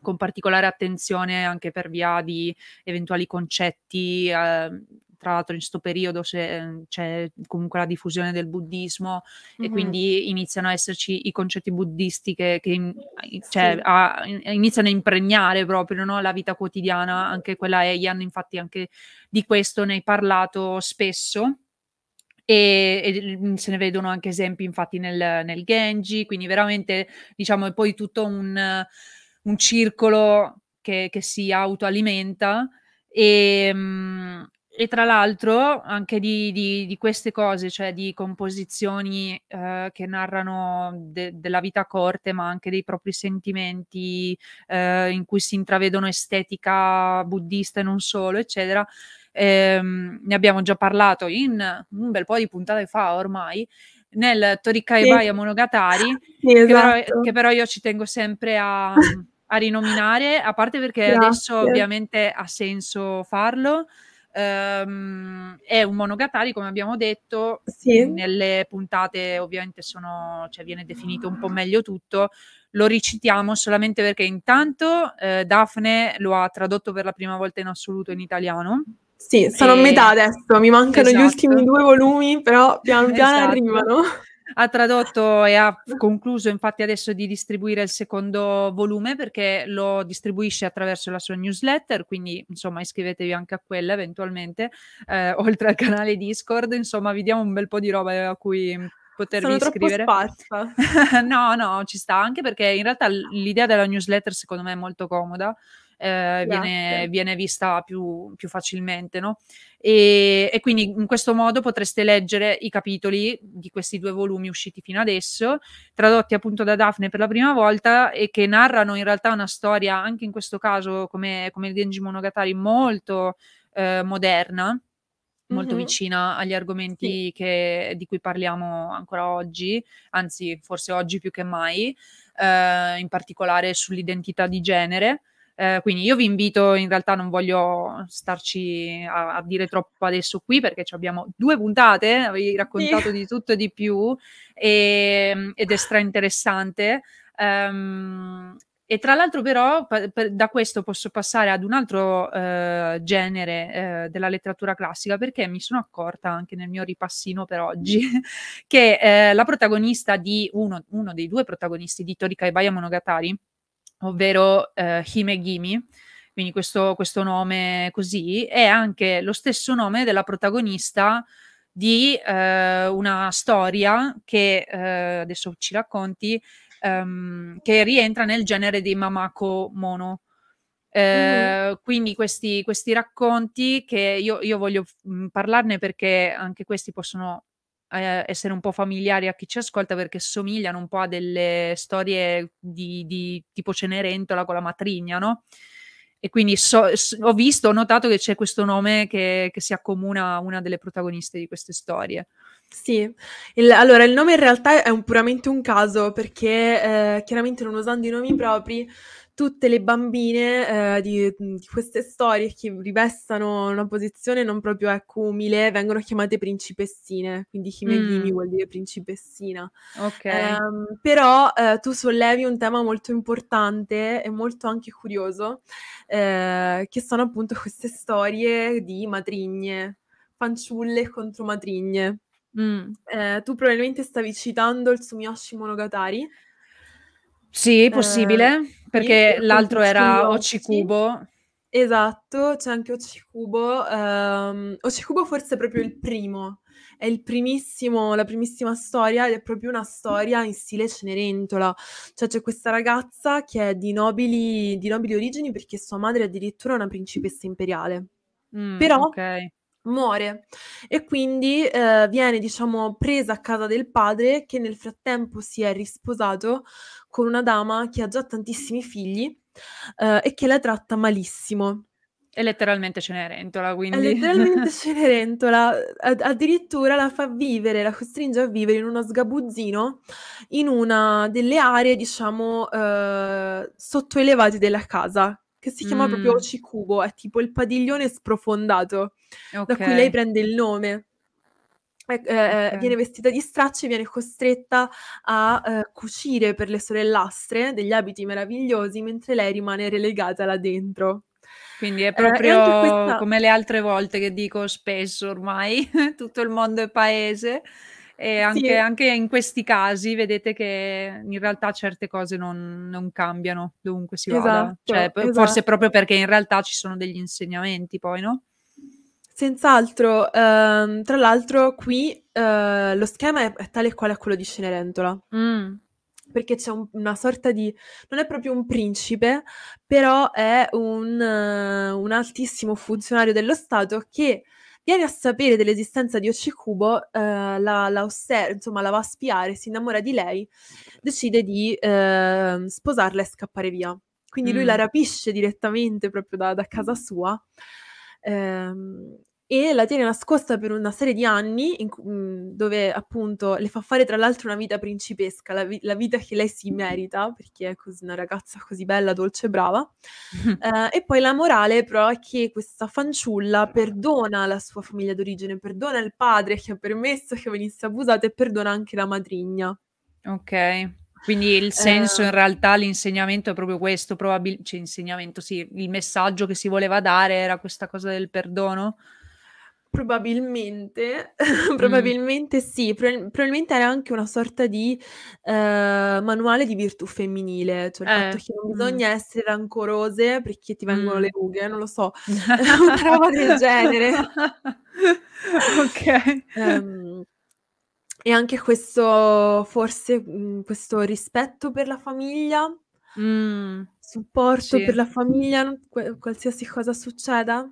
con particolare attenzione anche per via di eventuali concetti. Eh, tra l'altro in questo periodo c'è, ehm, c'è, comunque la diffusione del buddismo mm-hmm. e quindi iniziano a esserci i concetti buddisti che, che in, cioè, sì. a, iniziano a impregnare proprio no? la vita quotidiana, anche quella Eian, infatti anche di questo ne hai parlato spesso. E, e, se ne vedono anche esempi infatti nel, nel Genji, quindi veramente diciamo è poi tutto un, un circolo che, che si autoalimenta e, mm, e, tra l'altro anche di, di, di, queste cose, cioè di composizioni eh, che narrano de, della vita corte ma anche dei propri sentimenti eh, in cui si intravedono estetica buddista e non solo, eccetera. Eh, ne abbiamo già parlato in un bel po' di puntate fa ormai, nel Torikai Baya Monogatari, sì, esatto. che, però, esatto. che, però, io ci tengo sempre a, a rinominare, a parte perché Grazie. adesso ovviamente ha senso farlo. Um, è un monogatari, come abbiamo detto, sì. nelle puntate ovviamente sono, cioè viene definito un po' meglio tutto. Lo ricitiamo solamente perché intanto eh, Daphne lo ha tradotto per la prima volta in assoluto in italiano. Sì, sono a metà adesso, mi mancano esatto. gli ultimi esatto. due volumi, però pian piano esatto. arrivano ha tradotto e ha concluso infatti adesso di distribuire il secondo volume perché lo distribuisce attraverso la sua newsletter, quindi insomma iscrivetevi anche a quella eventualmente, eh, oltre al canale Discord, insomma vi diamo un bel po' di roba eh, a cui mm, potervi Sono iscrivere. no, no, ci sta anche perché in realtà l'idea della newsletter secondo me è molto comoda eh, viene, viene, vista più, più facilmente. No? E, e, quindi in questo modo potreste leggere i capitoli di questi due volumi usciti fino adesso, tradotti appunto da Daphne per la prima volta e che narrano in realtà una storia, anche in questo caso come, come il Genji Monogatari, molto eh, moderna molto mm-hmm. vicina agli argomenti sì. che, di cui parliamo ancora oggi, anzi forse oggi più che mai, eh, in particolare sull'identità di genere. Eh, quindi io vi invito, in realtà non voglio starci a, a dire troppo adesso qui perché abbiamo due puntate, avevi raccontato di tutto e di più e, ehm, ed è stra interessante. Um, ehm, e tra l'altro però per, per, da questo posso passare ad un altro eh, genere eh, della letteratura classica perché mi sono accorta anche nel mio ripassino per oggi che eh, la protagonista di uno, uno, dei due protagonisti di Torika e Baya Monogatari ovvero eh, Himegimi, quindi questo, questo, nome così, è anche lo stesso nome della protagonista di eh, una storia che eh, adesso ci racconti, ehm, che rientra nel genere di Mamako Mono. Mm-hmm. Eh, Quindi questi, questi, racconti che io, io voglio parlarne perché anche questi possono eh, essere un po' familiari a chi ci ascolta perché somigliano un po' a delle storie di, di tipo Cenerentola con la matrigna, no? E quindi so, so, ho visto, ho notato che c'è questo nome che, che si accomuna a una delle protagoniste di queste storie. Sì, il, allora il nome in realtà è un, puramente un caso perché eh, chiaramente non usando i nomi propri tutte le bambine eh, di, mm, di, queste storie che rivestano una posizione non proprio ecco, umile vengono chiamate principessine, quindi Himegimi mm. vuol dire principessina. Okay. Um, però eh, tu sollevi un tema molto importante e molto anche curioso, eh, che sono appunto queste storie di matrigne, fanciulle contro matrigne. Mm. Eh, tu probabilmente stavi citando il Sumiyoshi Monogatari. Sì, possibile. Eh, perché l'altro era Oci Cubo. Esatto, c'è anche Oci Cubo. Um, Oci Cubo forse è proprio il primo. È il primissimo, la primissima storia ed è proprio una storia in stile Cenerentola. Cioè c'è questa ragazza che è di nobili, di nobili origini perché sua madre è addirittura una principessa imperiale. Mm, Però okay muore e quindi eh, viene diciamo presa a casa del padre che nel frattempo si è risposato con una dama che ha già tantissimi figli eh, e che la tratta malissimo. È letteralmente Cenerentola, quindi. È letteralmente Cenerentola, addirittura la fa vivere, la costringe a vivere in uno sgabuzzino in una delle aree, diciamo, eh, sottoelevate della casa, che si chiama mm. proprio Ocicubo, è tipo il padiglione sprofondato, okay. da cui lei prende il nome. Eh, eh, okay. Viene vestita di stracci, e viene costretta a eh, cucire per le sorellastre degli abiti meravigliosi mentre lei rimane relegata là dentro. Quindi è eh, proprio eh, questa... come le altre volte che dico spesso ormai, tutto il mondo è paese, e anche, sì. anche, in questi casi vedete che in realtà certe cose non, non cambiano dovunque si esatto, vada. Cioè, esatto. Forse proprio perché in realtà ci sono degli insegnamenti poi, no? Senz'altro, ehm, tra l'altro qui eh, lo schema è, tale e quale a quello di Cenerentola. Mm perché c'è un, una sorta di... non è proprio un principe, però è un, uh, un altissimo funzionario dello Stato che Viene a sapere dell'esistenza di Ocecubo, eh, la, la, osserva, insomma, la va a spiare, si innamora di lei, decide di eh, sposarla e scappare via. Quindi mm. lui la mm. rapisce direttamente proprio da, da casa sua. Ehm, e la tiene nascosta per una serie di anni in, mm, dove appunto le fa fare tra l'altro una vita principesca, la, vi- la, vita che lei si merita perché è così, una ragazza così bella, dolce e brava. eh, e poi la morale però è che questa fanciulla perdona la sua famiglia d'origine, perdona il padre che ha permesso che venisse abusata e perdona anche la madrigna. Ok. Quindi il eh. senso in realtà, l'insegnamento è proprio questo, probabil- cioè insegnamento sì, il messaggio che si voleva dare era questa cosa del perdono. Probabilmente, mm. probabilmente sì, pro- probabilmente era anche una sorta di eh, manuale di virtù femminile, cioè il eh, fatto che non mm. bisogna mm. essere rancorose perché ti vengono mm. le rughe, non lo so, una roba del genere. ok. Um, e anche questo, forse, mh, mm, questo rispetto per la famiglia, mm. supporto sì. per la famiglia, qualsiasi cosa succeda.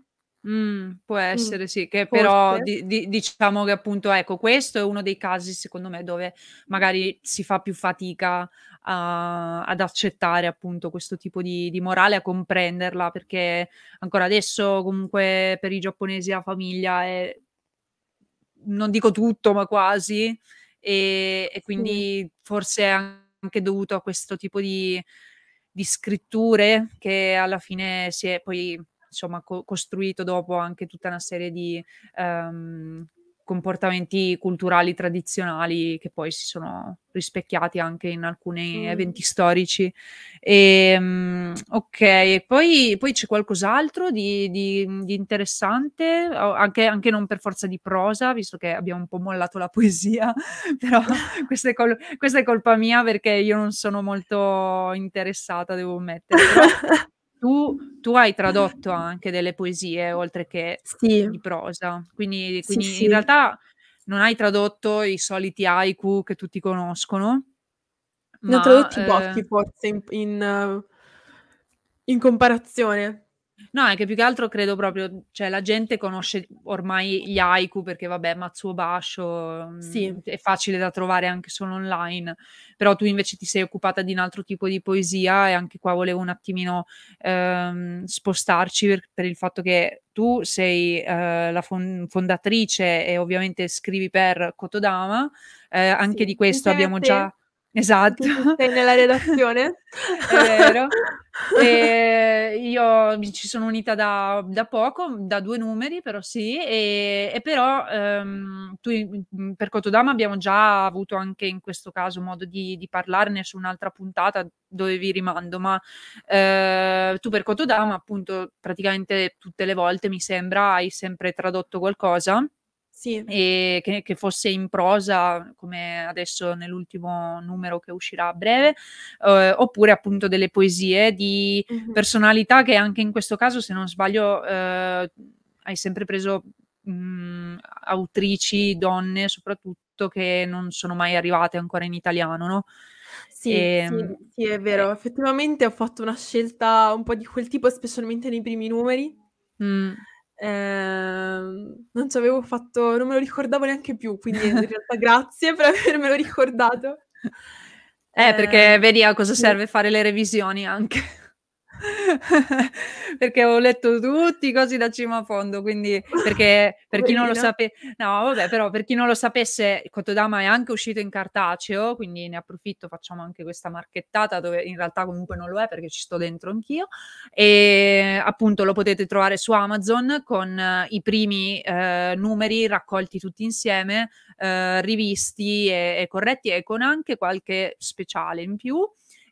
Mh, mm, può Mh, essere sì, che però di di diciamo che appunto ecco, questo è uno dei casi secondo me dove magari si fa più fatica a ad accettare appunto questo tipo di di morale, a comprenderla, perché ancora adesso comunque per i giapponesi la famiglia è non dico tutto, ma quasi, ehm, e Sì. quindi forse è anche dovuto a questo tipo di di scritture che alla fine si è poi insomma, co- costruito dopo anche tutta una serie di ehm, comportamenti culturali tradizionali che poi si sono rispecchiati anche in alcuni mm. eventi storici. E, um, ok, poi, poi, c'è qualcos'altro di, di, mhmm, di interessante, anche, anche, non per forza di prosa, visto che abbiamo un po' mollato la poesia, però questa è, col- questa è colpa mia perché io non sono molto interessata, devo ammettere. Tu, tu, hai tradotto anche delle poesie oltre che sì. di prosa, quindi, quindi sì, in sì. realtà non hai tradotto i soliti haiku che tutti conoscono. Ne ho tradotti eh... pochi forse in, in, eh, in comparazione, No, è che più che altro credo proprio, cioè la gente conosce ormai gli haiku perché vabbè, Matsuo Basho sì. Mm, è facile da trovare anche solo online, però tu invece ti sei occupata di un altro tipo di poesia e anche qua volevo un attimino ehm, spostarci per, per, il fatto che tu sei eh, la fondatrice e ovviamente scrivi per Kotodama, eh, anche sì, di questo abbiamo già Esatto. Sei nella redazione? È vero. E io ci sono unita da, da, poco, da due numeri però sì, e, e però um, tu, mhmm, per Cotodama abbiamo già avuto anche in questo caso modo di, di parlarne su un'altra puntata dove vi rimando, ma eh, tu per Cotodama appunto praticamente tutte le volte mi sembra hai sempre tradotto qualcosa. Sì. E che, che, fosse in prosa, come adesso nell'ultimo numero che uscirà a breve, eh, oppure appunto delle poesie di mm-hmm. personalità che anche in questo caso, se non sbaglio, eh, hai sempre preso mh, mm, autrici, donne soprattutto, che non sono mai arrivate ancora in italiano, no? Sì, e, sì, ehm, sì, è eh. vero. Eh. Effettivamente ho fatto una scelta un po' di quel tipo, specialmente nei primi numeri. Mm. Ehm, non ci avevo fatto, non me lo ricordavo neanche più, quindi in realtà grazie per avermelo ricordato. Eh, perché ehm, vedi a cosa serve fare le revisioni anche. perché ho letto tutti i cosi da cima a fondo, quindi perché per chi non lo sapesse, no vabbè, però per chi non lo sapesse, Kotodama è anche uscito in cartaceo, quindi ne approfitto, facciamo anche questa marchettata dove in realtà comunque non lo è perché ci sto dentro anch'io e appunto lo potete trovare su Amazon con eh, i primi uh, numeri raccolti tutti insieme, uh, rivisti e, e corretti e con anche qualche speciale in più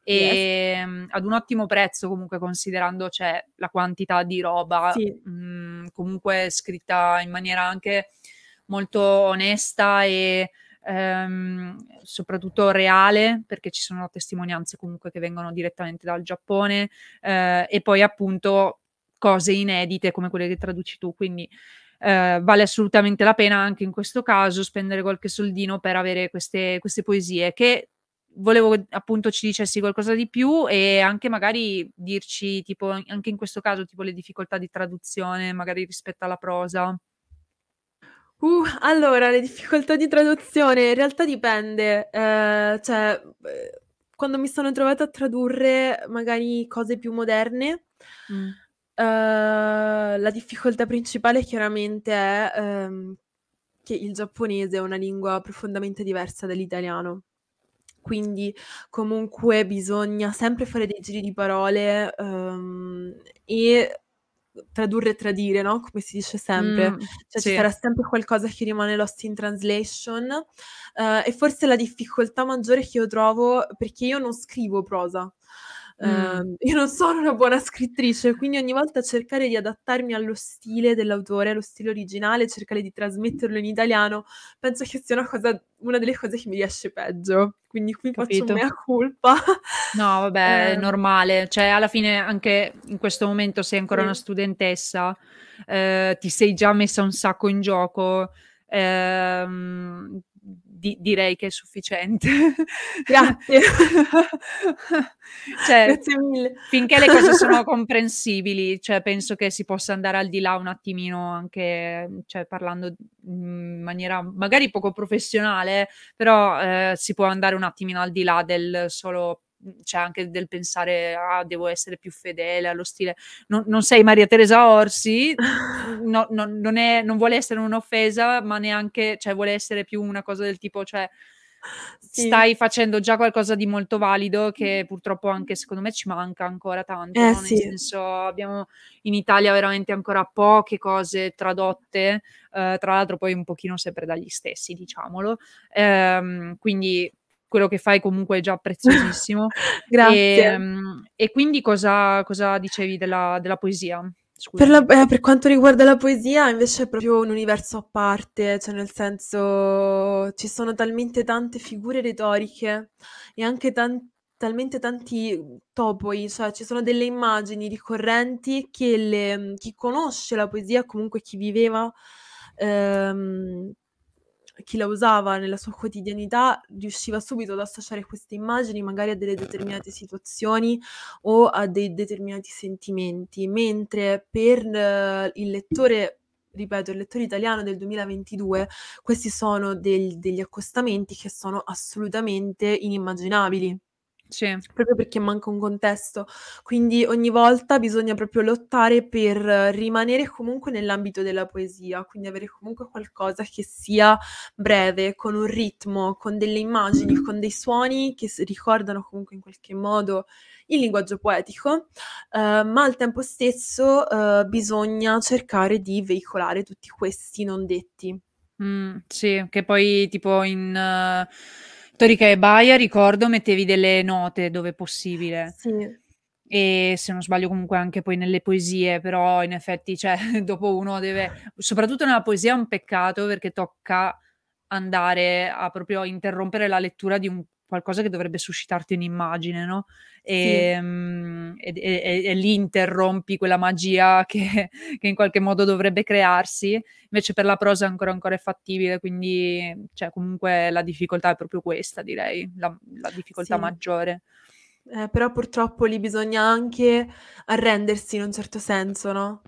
e yes. Ehm, ad un ottimo prezzo comunque considerando cioè, la quantità di roba sì. mh, mm, comunque scritta in maniera anche molto onesta e ehm, soprattutto reale perché ci sono testimonianze comunque che vengono direttamente dal Giappone eh, e poi appunto cose inedite come quelle che traduci tu quindi eh, vale assolutamente la pena anche in questo caso spendere qualche soldino per avere queste, queste poesie che volevo appunto ci dicessi qualcosa di più e anche magari dirci tipo anche in questo caso tipo le difficoltà di traduzione magari rispetto alla prosa. Uh, allora, le difficoltà di traduzione in realtà dipende, eh, cioè eh, quando mi sono trovata a tradurre magari cose più moderne, mm. eh, la difficoltà principale chiaramente è ehm, che il giapponese è una lingua profondamente diversa dall'italiano quindi comunque bisogna sempre fare dei giri di parole um, e tradurre e tradire, no? Come si dice sempre. Mm, cioè sì. ci sarà sempre qualcosa che rimane lost in translation. Uh, e forse la difficoltà maggiore che io trovo, perché io non scrivo prosa, Mm. Ehm, io non sono una buona scrittrice, quindi ogni volta cercare di adattarmi allo stile dell'autore, allo stile originale, cercare di trasmetterlo in italiano, penso che sia una, cosa, una delle cose che mi riesce peggio. Quindi qui Capito. faccio mea colpa. No, vabbè, eh. è ehm normale. Cioè, alla fine, anche in questo momento sei ancora mm. una studentessa, eh, ti sei già messa un sacco in gioco. Ehm, di- direi che è sufficiente. Grazie. cioè, Grazie mille. Finché le cose sono comprensibili, cioè, penso che si possa andare al di là un attimino anche cioè, parlando mm, in maniera magari poco professionale, però eh, si può andare un attimino al di là del solo Mhmm, c'è anche del pensare, ah, devo essere più fedele allo stile. Non, non sei Maria Teresa Orsi, no, no, non, è, non vuole essere un'offesa, ma neanche, cioè, vuole essere più una cosa del tipo, cioè, sì. stai facendo già qualcosa di molto valido che mm. purtroppo anche secondo me ci manca ancora tanto, eh, no? nel sì. senso abbiamo in Italia veramente ancora poche cose tradotte, eh, tra l'altro poi un pochino sempre dagli stessi, diciamolo, ehm, quindi quello che fai comunque è già preziosissimo. Grazie. E, ehm, e, quindi cosa, cosa dicevi della, della poesia? Per, la, eh, per, quanto riguarda la poesia, invece è proprio un universo a parte, cioè nel senso ci sono talmente tante figure retoriche e anche tan- talmente tanti topoi, cioè ci sono delle immagini ricorrenti che le, chi conosce la poesia, comunque chi viveva, ehm, chi la usava nella sua quotidianità riusciva subito ad associare queste immagini magari a delle determinate situazioni o a dei determinati sentimenti, mentre per eh, il lettore ripeto, il lettore italiano del 2022, questi sono del, degli accostamenti che sono assolutamente inimmaginabili. Sì. Proprio perché manca un contesto. Quindi ogni volta bisogna proprio lottare per rimanere comunque nell'ambito della poesia, quindi avere comunque qualcosa che sia breve, con un ritmo, con delle immagini, con dei suoni che ricordano comunque in qualche modo il linguaggio poetico, eh, ma al tempo stesso eh, bisogna cercare di veicolare tutti questi non detti. Mm, sì, che poi tipo in... Uh Torica e Baia, ricordo, mettevi delle note dove possibile. Sì. E se non sbaglio comunque anche poi nelle poesie, però in effetti cioè, dopo uno deve... Soprattutto nella poesia è un peccato perché tocca andare a proprio interrompere la lettura di un qualcosa che dovrebbe suscitarti un'immagine, no? E, sì. mh, mm, e, e, e lì interrompi quella magia che, che, in qualche modo dovrebbe crearsi, invece per la prosa ancora, ancora è fattibile, quindi cioè, comunque la difficoltà è proprio questa, direi, la, la difficoltà sì. maggiore. Eh, però purtroppo lì bisogna anche arrendersi in un certo senso, no?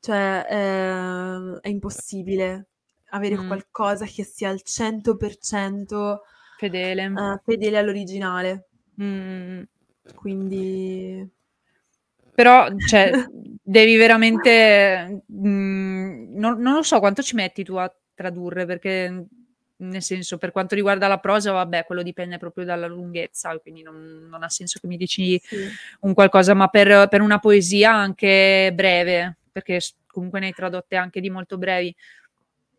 Cioè eh, è impossibile avere mm. qualcosa che sia al 100% Fedele. Uh, fedele all'originale. Mm, mm, mm. Quindi... Però, cioè, devi veramente... Mm, non, non, lo so quanto ci metti tu a tradurre, perché mm, nel senso, per quanto riguarda la prosa, vabbè, quello dipende proprio dalla lunghezza, quindi non, non ha senso che mi dici sì. un qualcosa, ma per, per una poesia anche breve, perché comunque ne hai tradotte anche di molto brevi,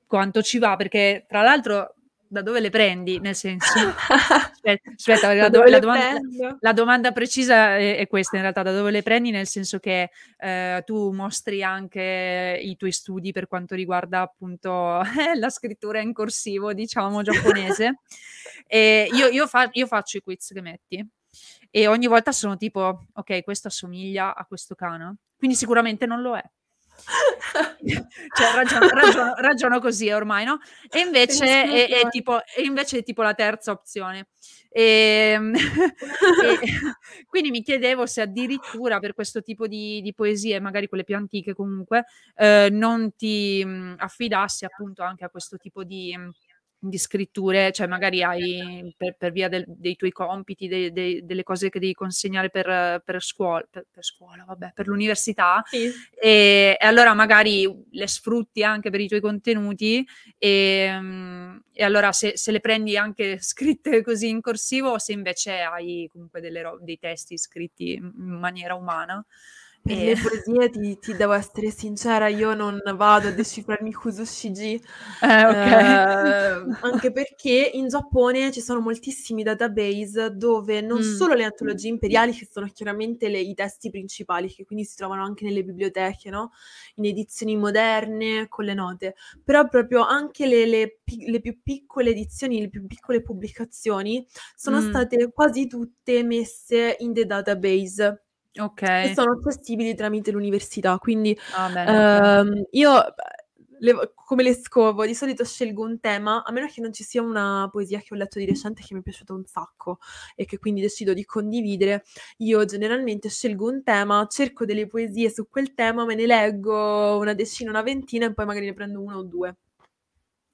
quanto ci va? Perché, tra l'altro, da dove le prendi? Nel senso, aspetta, cioè, aspetta la, la, domanda, la, domanda, precisa è, è, questa in realtà, da dove le prendi? Nel senso che eh, tu mostri anche i tuoi studi per quanto riguarda appunto eh, la scrittura in corsivo, diciamo, giapponese. e io, io, fa- io faccio i quiz che metti e ogni volta sono tipo, ok, questo assomiglia a questo cano, quindi sicuramente non lo è cioè ragiono, ragiono, ragiono, così ormai, no? E invece è, è, tipo, è invece tipo la terza opzione. E, ehm, e, quindi mi chiedevo se addirittura per questo tipo di, di poesie, magari quelle più antiche comunque, eh, non ti mm, affidassi appunto anche a questo tipo di mm, di scritture, cioè magari hai certo. per, per via del, dei tuoi compiti, dei, dei, delle cose che devi consegnare per, per scuola, per, per, scuola, vabbè, per l'università, sì. e, e, allora magari le sfrutti anche per i tuoi contenuti e, ehm, e allora se, se, le prendi anche scritte così in corsivo o se invece hai comunque ro- dei testi scritti in maniera umana. Per le poesie ti, ti, devo essere sincera, io non vado a decifrarmi Kuzushiji, eh, okay. eh, anche perché in Giappone ci sono moltissimi database dove non mm. solo le antologie imperiali, che sono chiaramente le, i testi principali, che quindi si trovano anche nelle biblioteche, no? in edizioni moderne, con le note, però proprio anche le, le, le più piccole edizioni, le più piccole pubblicazioni sono mm. state quasi tutte messe in the database Okay. Che sono accessibili tramite l'università, quindi ah, ehm, io le, come le scovo, di solito scelgo un tema, a meno che non ci sia una poesia che ho letto di recente che mi è piaciuta un sacco e che quindi decido di condividere, io generalmente scelgo un tema, cerco delle poesie su quel tema, me ne leggo una decina, una ventina e poi magari ne prendo una o due.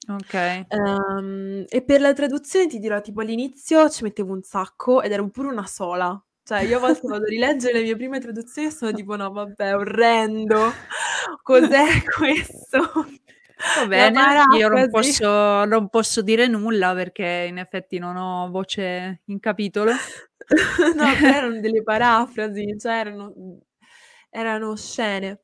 Ok. Um, e per la traduzione ti dirò, tipo all'inizio ci mettevo un sacco ed ero pure una sola, cioè, io a volte vado a rileggere le mie prime traduzioni e sono tipo, no, vabbè, orrendo. Cos'è questo? Va bene, io non posso, non posso, dire nulla perché in effetti non ho voce in capitolo. no, erano delle parafrasi, cioè erano, erano scene.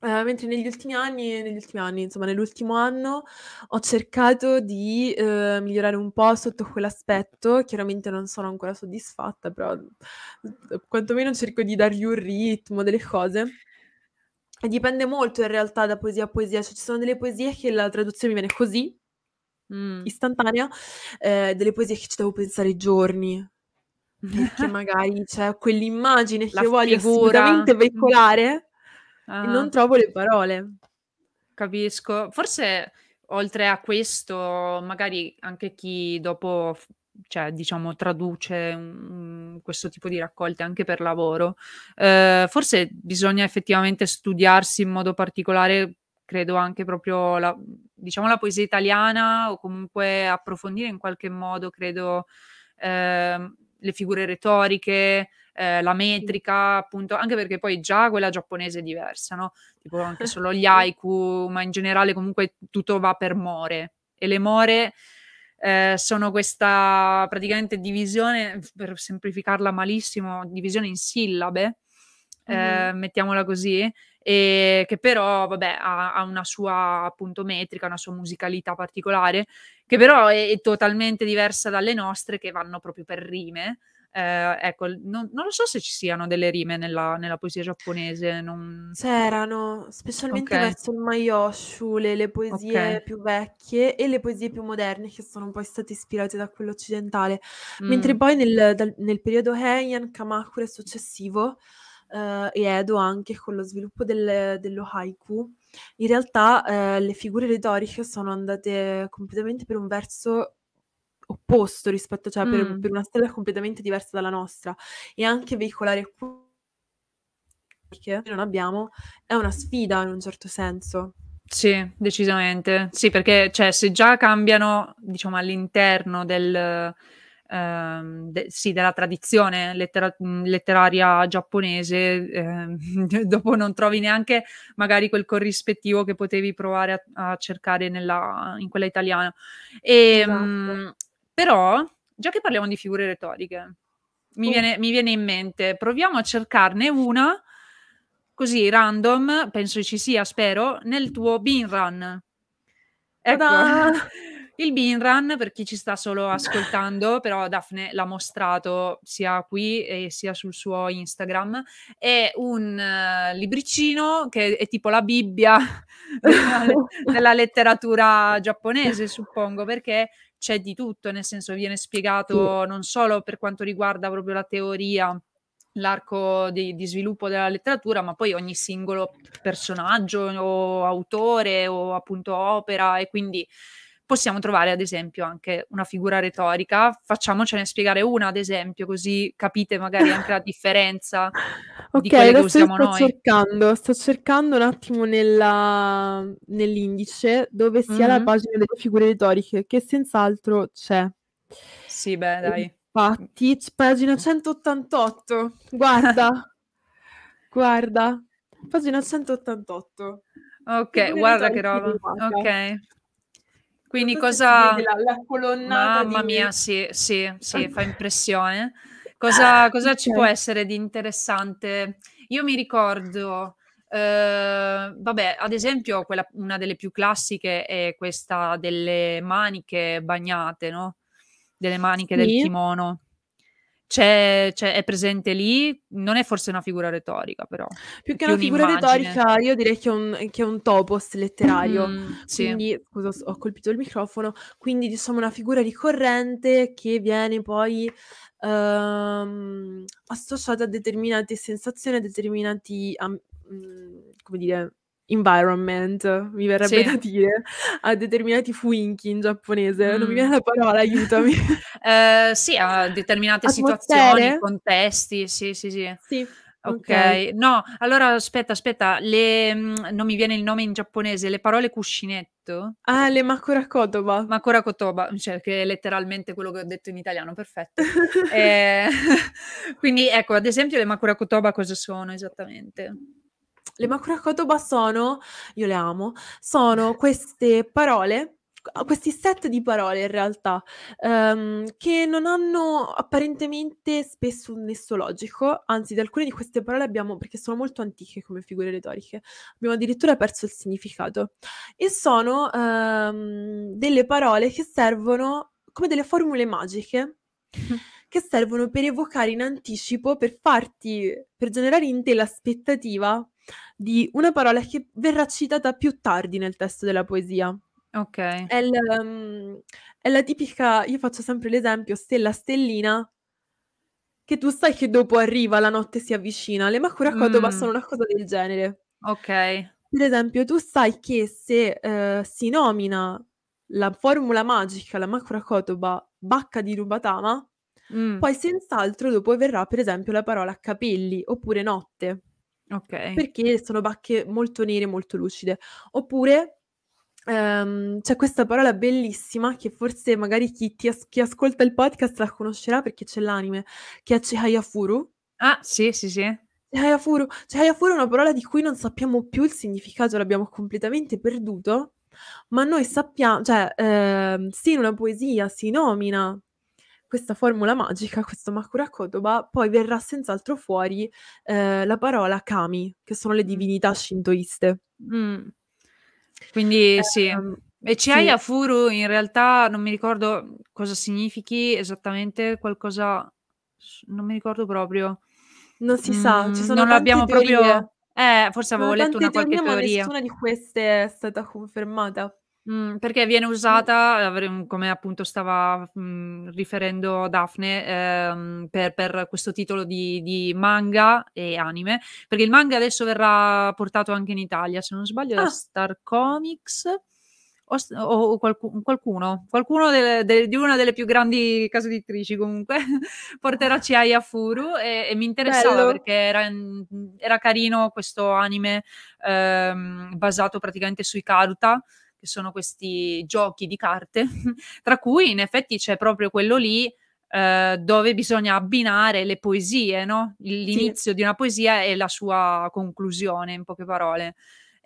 Eh, mentre negli ultimi anni, negli ultimi anni, insomma, nell'ultimo anno ho cercato di uh, migliorare un po' sotto quell'aspetto. Chiaramente non sono ancora soddisfatta, però eh, quantomeno cerco di dargli un ritmo delle cose. E dipende molto in realtà da poesia a poesia, cioè ci sono delle poesie che la traduzione mi viene così, mm. istantanea, eh, delle poesie che ci devo pensare giorni, perché magari c'è quell'immagine che la voglio assolutamente mm. veicolare Ah. non trovo le parole. Capisco. Forse oltre a questo, magari anche chi dopo, cioè, diciamo, traduce um, questo tipo di raccolte anche per lavoro, eh, forse bisogna effettivamente studiarsi in modo particolare credo anche proprio la, diciamo la poesia italiana o comunque approfondire in qualche modo, credo, eh, le figure retoriche, eh, la metrica, appunto, anche perché poi già quella giapponese è diversa, no? Tipo anche solo gli haiku, ma in generale comunque tutto va per more. E le more eh, sono questa praticamente divisione, per semplificarla malissimo, divisione in sillabe, mm-hmm. eh, mettiamola così, e che però vabbè, ha, ha, una sua appunto metrica, una sua musicalità particolare, che però è, è totalmente diversa dalle nostre che vanno proprio per rime. Eh, ecco, non, non, lo so se ci siano delle rime nella, nella poesia giapponese. Non... C'erano, specialmente okay. verso il Mayoshu, le, le poesie okay. più vecchie e le poesie più moderne che sono poi state ispirate da quello occidentale. Mm. Mentre poi nel, dal, nel periodo Heian, Kamakura e successivo, eh, e Edo anche con lo sviluppo del, dello haiku, in realtà eh, le figure retoriche sono andate completamente per un verso opposto rispetto, cioè, mm. per, per, una strada completamente diversa dalla nostra e anche veicolare che non abbiamo è una sfida in un certo senso. Sì, decisamente. Sì, perché cioè, se già cambiano, diciamo, all'interno del, ehm, de- sì, della tradizione lettera- mm, letteraria giapponese, eh, dopo non trovi neanche magari quel corrispettivo che potevi provare a, a cercare nella, in quella italiana. E, ehm, esatto. mh, però, già che parliamo di figure retoriche, mi, uh. viene, mi viene in mente, proviamo a cercarne una così random, penso ci sia, spero, nel tuo bin run. Ecco. Il bin run, per chi ci sta solo ascoltando, però Daphne l'ha mostrato sia qui e sia sul suo Instagram, è un uh, libricino che è tipo la Bibbia della, della letteratura giapponese, suppongo, perché c'è di tutto, nel senso viene spiegato non solo per quanto riguarda proprio la teoria, l'arco di, di, sviluppo della letteratura, ma poi ogni singolo personaggio o autore o appunto opera e quindi possiamo trovare ad esempio anche una figura retorica, facciamocene spiegare una ad esempio, così capite magari anche la differenza okay, di quelle che usiamo sto noi. Cercando, sto cercando un attimo nella, nell'indice dove sia mm-hmm. la pagina delle figure retoriche, che senz'altro c'è. Sì, beh, dai. Infatti, pagina 188, guarda, guarda, pagina 188. Ok, guarda che roba. Ok. Quindi non cosa... La, la colonnata Mamma di... mia, sì, sì, sì, ah. fa impressione. Cosa, ah, cosa ci può essere di interessante? Io mi ricordo, eh, vabbè, ad esempio quella, una delle più classiche è questa delle maniche bagnate, no? Delle maniche sì. del kimono c'è, c'è, è presente lì, non è forse una figura retorica, però. Più che più una figura retorica, io direi che è un, che è un topos letterario. Mm, quindi, sì. scusa, ho colpito il microfono. Quindi, diciamo, una figura ricorrente che viene poi ehm, associata a determinate sensazioni, a determinati, um, come dire, environment, mi verrebbe sì. da dire, a determinati fuinchi in giapponese, mm. non mi mm. viene la parola, aiutami. eh, sì, a determinate Atmosfere. situazioni, contesti, sì, sì, sì. sì. Okay. ok, no, allora aspetta, aspetta, le, mm, non mi viene il nome in giapponese, le parole cuscinetto. Ah, le Makura Kotoba. Makura Kotoba, cioè che è letteralmente quello che ho detto in italiano, perfetto. eh, quindi ecco, ad esempio le Makura Kotoba cosa sono esattamente? le macrocotoba sono, io le amo, sono queste parole ah, questi set di parole in realtà um, che non hanno apparentemente spesso un nesso logico, anzi di alcune di queste parole abbiamo, perché sono molto antiche come figure retoriche, abbiamo addirittura perso il significato e sono um, delle parole che servono come delle formule magiche che servono per evocare in anticipo, per farti, per generare in te l'aspettativa di una parola che verrà citata più tardi nel testo della poesia. Ok. È, l, um, ehm, è la tipica, io faccio sempre l'esempio, stella stellina, che tu sai che dopo arriva, la notte si avvicina. Le Makura Kodoba mm. sono una cosa del genere. Ok. Per esempio, tu sai che se uh, si nomina la formula magica, la Makura Kotoba, bacca di Rubatama, mm. poi senz'altro dopo verrà per esempio la parola capelli oppure notte. Okay. Perché sono bacche molto nere, molto lucide. Oppure ehm, c'è questa parola bellissima che forse magari chi, as- chi, ascolta il podcast la conoscerà perché c'è l'anime, che è Chihayafuru. Ah, sì, sì, sì. Chihayafuru. Chihayafuru è una parola di cui non sappiamo più il significato, l'abbiamo completamente perduto, ma noi sappiamo, cioè, ehm, sì, in una poesia si nomina questa formula magica, questo Makura Kodoba, poi verrà senz'altro fuori eh, la parola kami, che sono le mm. divinità shintoiste. Mm. Quindi eh, sì. Ehm, e Chiaya sì. Furu in realtà non mi ricordo cosa significhi esattamente, qualcosa non mi ricordo proprio. Non si mm, sa, ci mm, sono non l'abbiamo proprio eh, forse avevo letto una qualche teoria. Ma nessuna di queste è stata confermata. Mm, perché viene usata, come appunto stava mh, mhmm, riferendo Daphne, ehm, per, per, questo titolo di, di, manga e anime, perché il manga adesso verrà portato anche in Italia, se non sbaglio, ah. da Star Comics o, o qualcuno, qualcuno, qualcuno delle, delle, di una delle più grandi case editrici comunque, porterà ah. Ciaia Furu e, e, mi interessava Bello. perché era, mhmm, era, carino questo anime ehm, basato praticamente sui Karuta, che sono questi giochi di carte, tra cui in effetti c'è proprio quello lì eh, dove bisogna abbinare le poesie, no? l'inizio sì. di una poesia e la sua conclusione, in poche parole.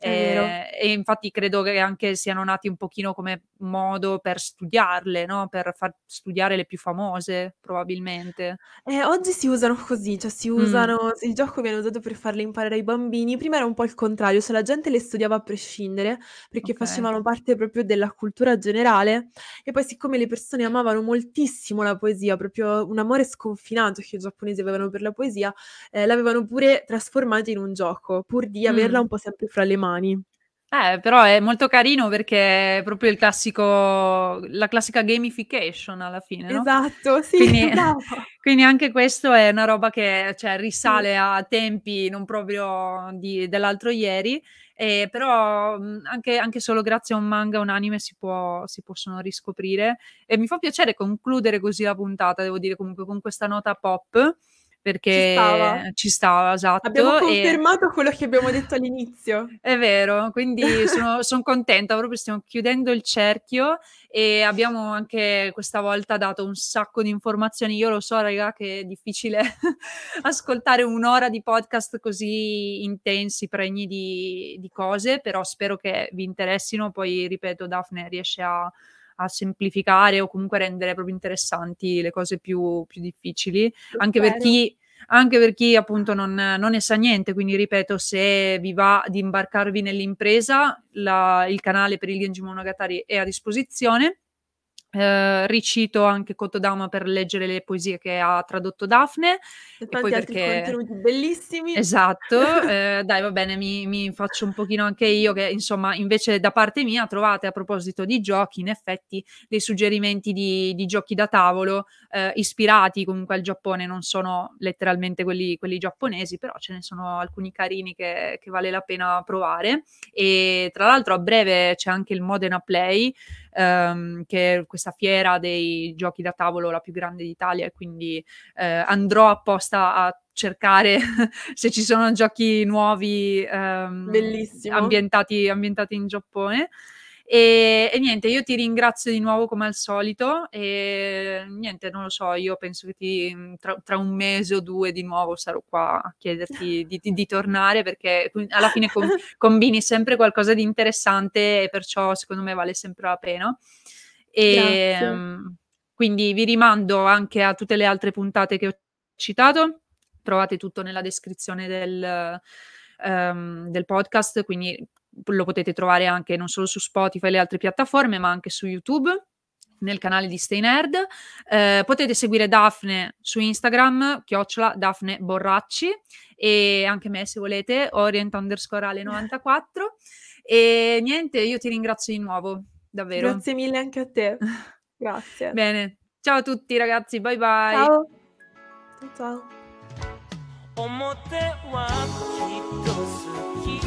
E, eh, e infatti credo che anche siano nati un pochino come modo per studiarle, no? per far studiare le più famose probabilmente. Eh, oggi si usano così, cioè si mm. usano, mm. il gioco viene usato per farle imparare ai bambini, prima era un po' il contrario, cioè la gente le studiava a prescindere perché okay. facevano parte proprio della cultura generale e poi siccome le persone amavano moltissimo la poesia, proprio un amore sconfinato che i giapponesi avevano per la poesia, eh, l'avevano pure trasformata in un gioco, pur di averla mm. un po' sempre fra le mani. Eh, però è molto carino perché è proprio il classico, la classica gamification alla fine. No? Esatto, sì. Quindi, esatto. quindi, anche questo è una roba che cioè, risale sì. a tempi non proprio di, dell'altro ieri, eh, però mm, anche, anche, solo grazie a un manga, un anime si, può, si possono riscoprire. E mi fa piacere concludere così la puntata, devo dire comunque con questa nota pop perché ci stava, ci stava esatto. Abbiamo confermato e... quello che abbiamo detto all'inizio. È vero, quindi sono, sono contenta, proprio stiamo chiudendo il cerchio e abbiamo anche questa volta dato un sacco di informazioni. Io lo so, raga, che è difficile ascoltare un'ora di podcast così intensi, pregni di, di cose, però spero che vi interessino. Poi, ripeto, Daphne riesce a a semplificare o comunque rendere proprio interessanti le cose più, più difficili, anche per, chi, anche per chi appunto non, non, ne sa niente, quindi ripeto, se vi va di imbarcarvi nell'impresa, la, il canale per il Genji Monogatari è a disposizione Uh, ricito anche Cotodama per leggere le poesie che ha tradotto Daphne. E, e poi perché... contenuti bellissimi. Esatto, uh, dai va bene, mi, mi, faccio un pochino anche io che insomma invece da parte mia trovate a proposito di giochi in effetti dei suggerimenti di, di giochi da tavolo uh, ispirati comunque al Giappone, non sono letteralmente quelli, quelli giapponesi, però ce ne sono alcuni carini che, che vale la pena provare e tra l'altro a breve c'è anche il Modena Play ehm, che è questa fiera dei giochi da tavolo la più grande d'Italia e quindi eh, andrò apposta a cercare se ci sono giochi nuovi ehm, ambientati, ambientati in Giappone. E, e, niente, io ti ringrazio di nuovo come al solito e niente, non lo so, io penso che ti, mm, tra, tra, un mese o due di nuovo sarò qua a chiederti di, di, di tornare perché alla fine com, combini sempre qualcosa di interessante e perciò secondo me vale sempre la pena. E, mm, quindi vi rimando anche a tutte le altre puntate che ho citato, trovate tutto nella descrizione del, um, del podcast, quindi lo potete trovare anche non solo su Spotify e le altre piattaforme, ma anche su YouTube nel canale di Stay Nerd. Eh, potete seguire Daphne su Instagram, chiocciola Daphne Borracci e anche me se volete, orient underscore alle 94. e niente, io ti ringrazio di nuovo, davvero. Grazie mille anche a te. Grazie. Bene, ciao a tutti ragazzi, bye bye. Ciao. Ciao. ciao.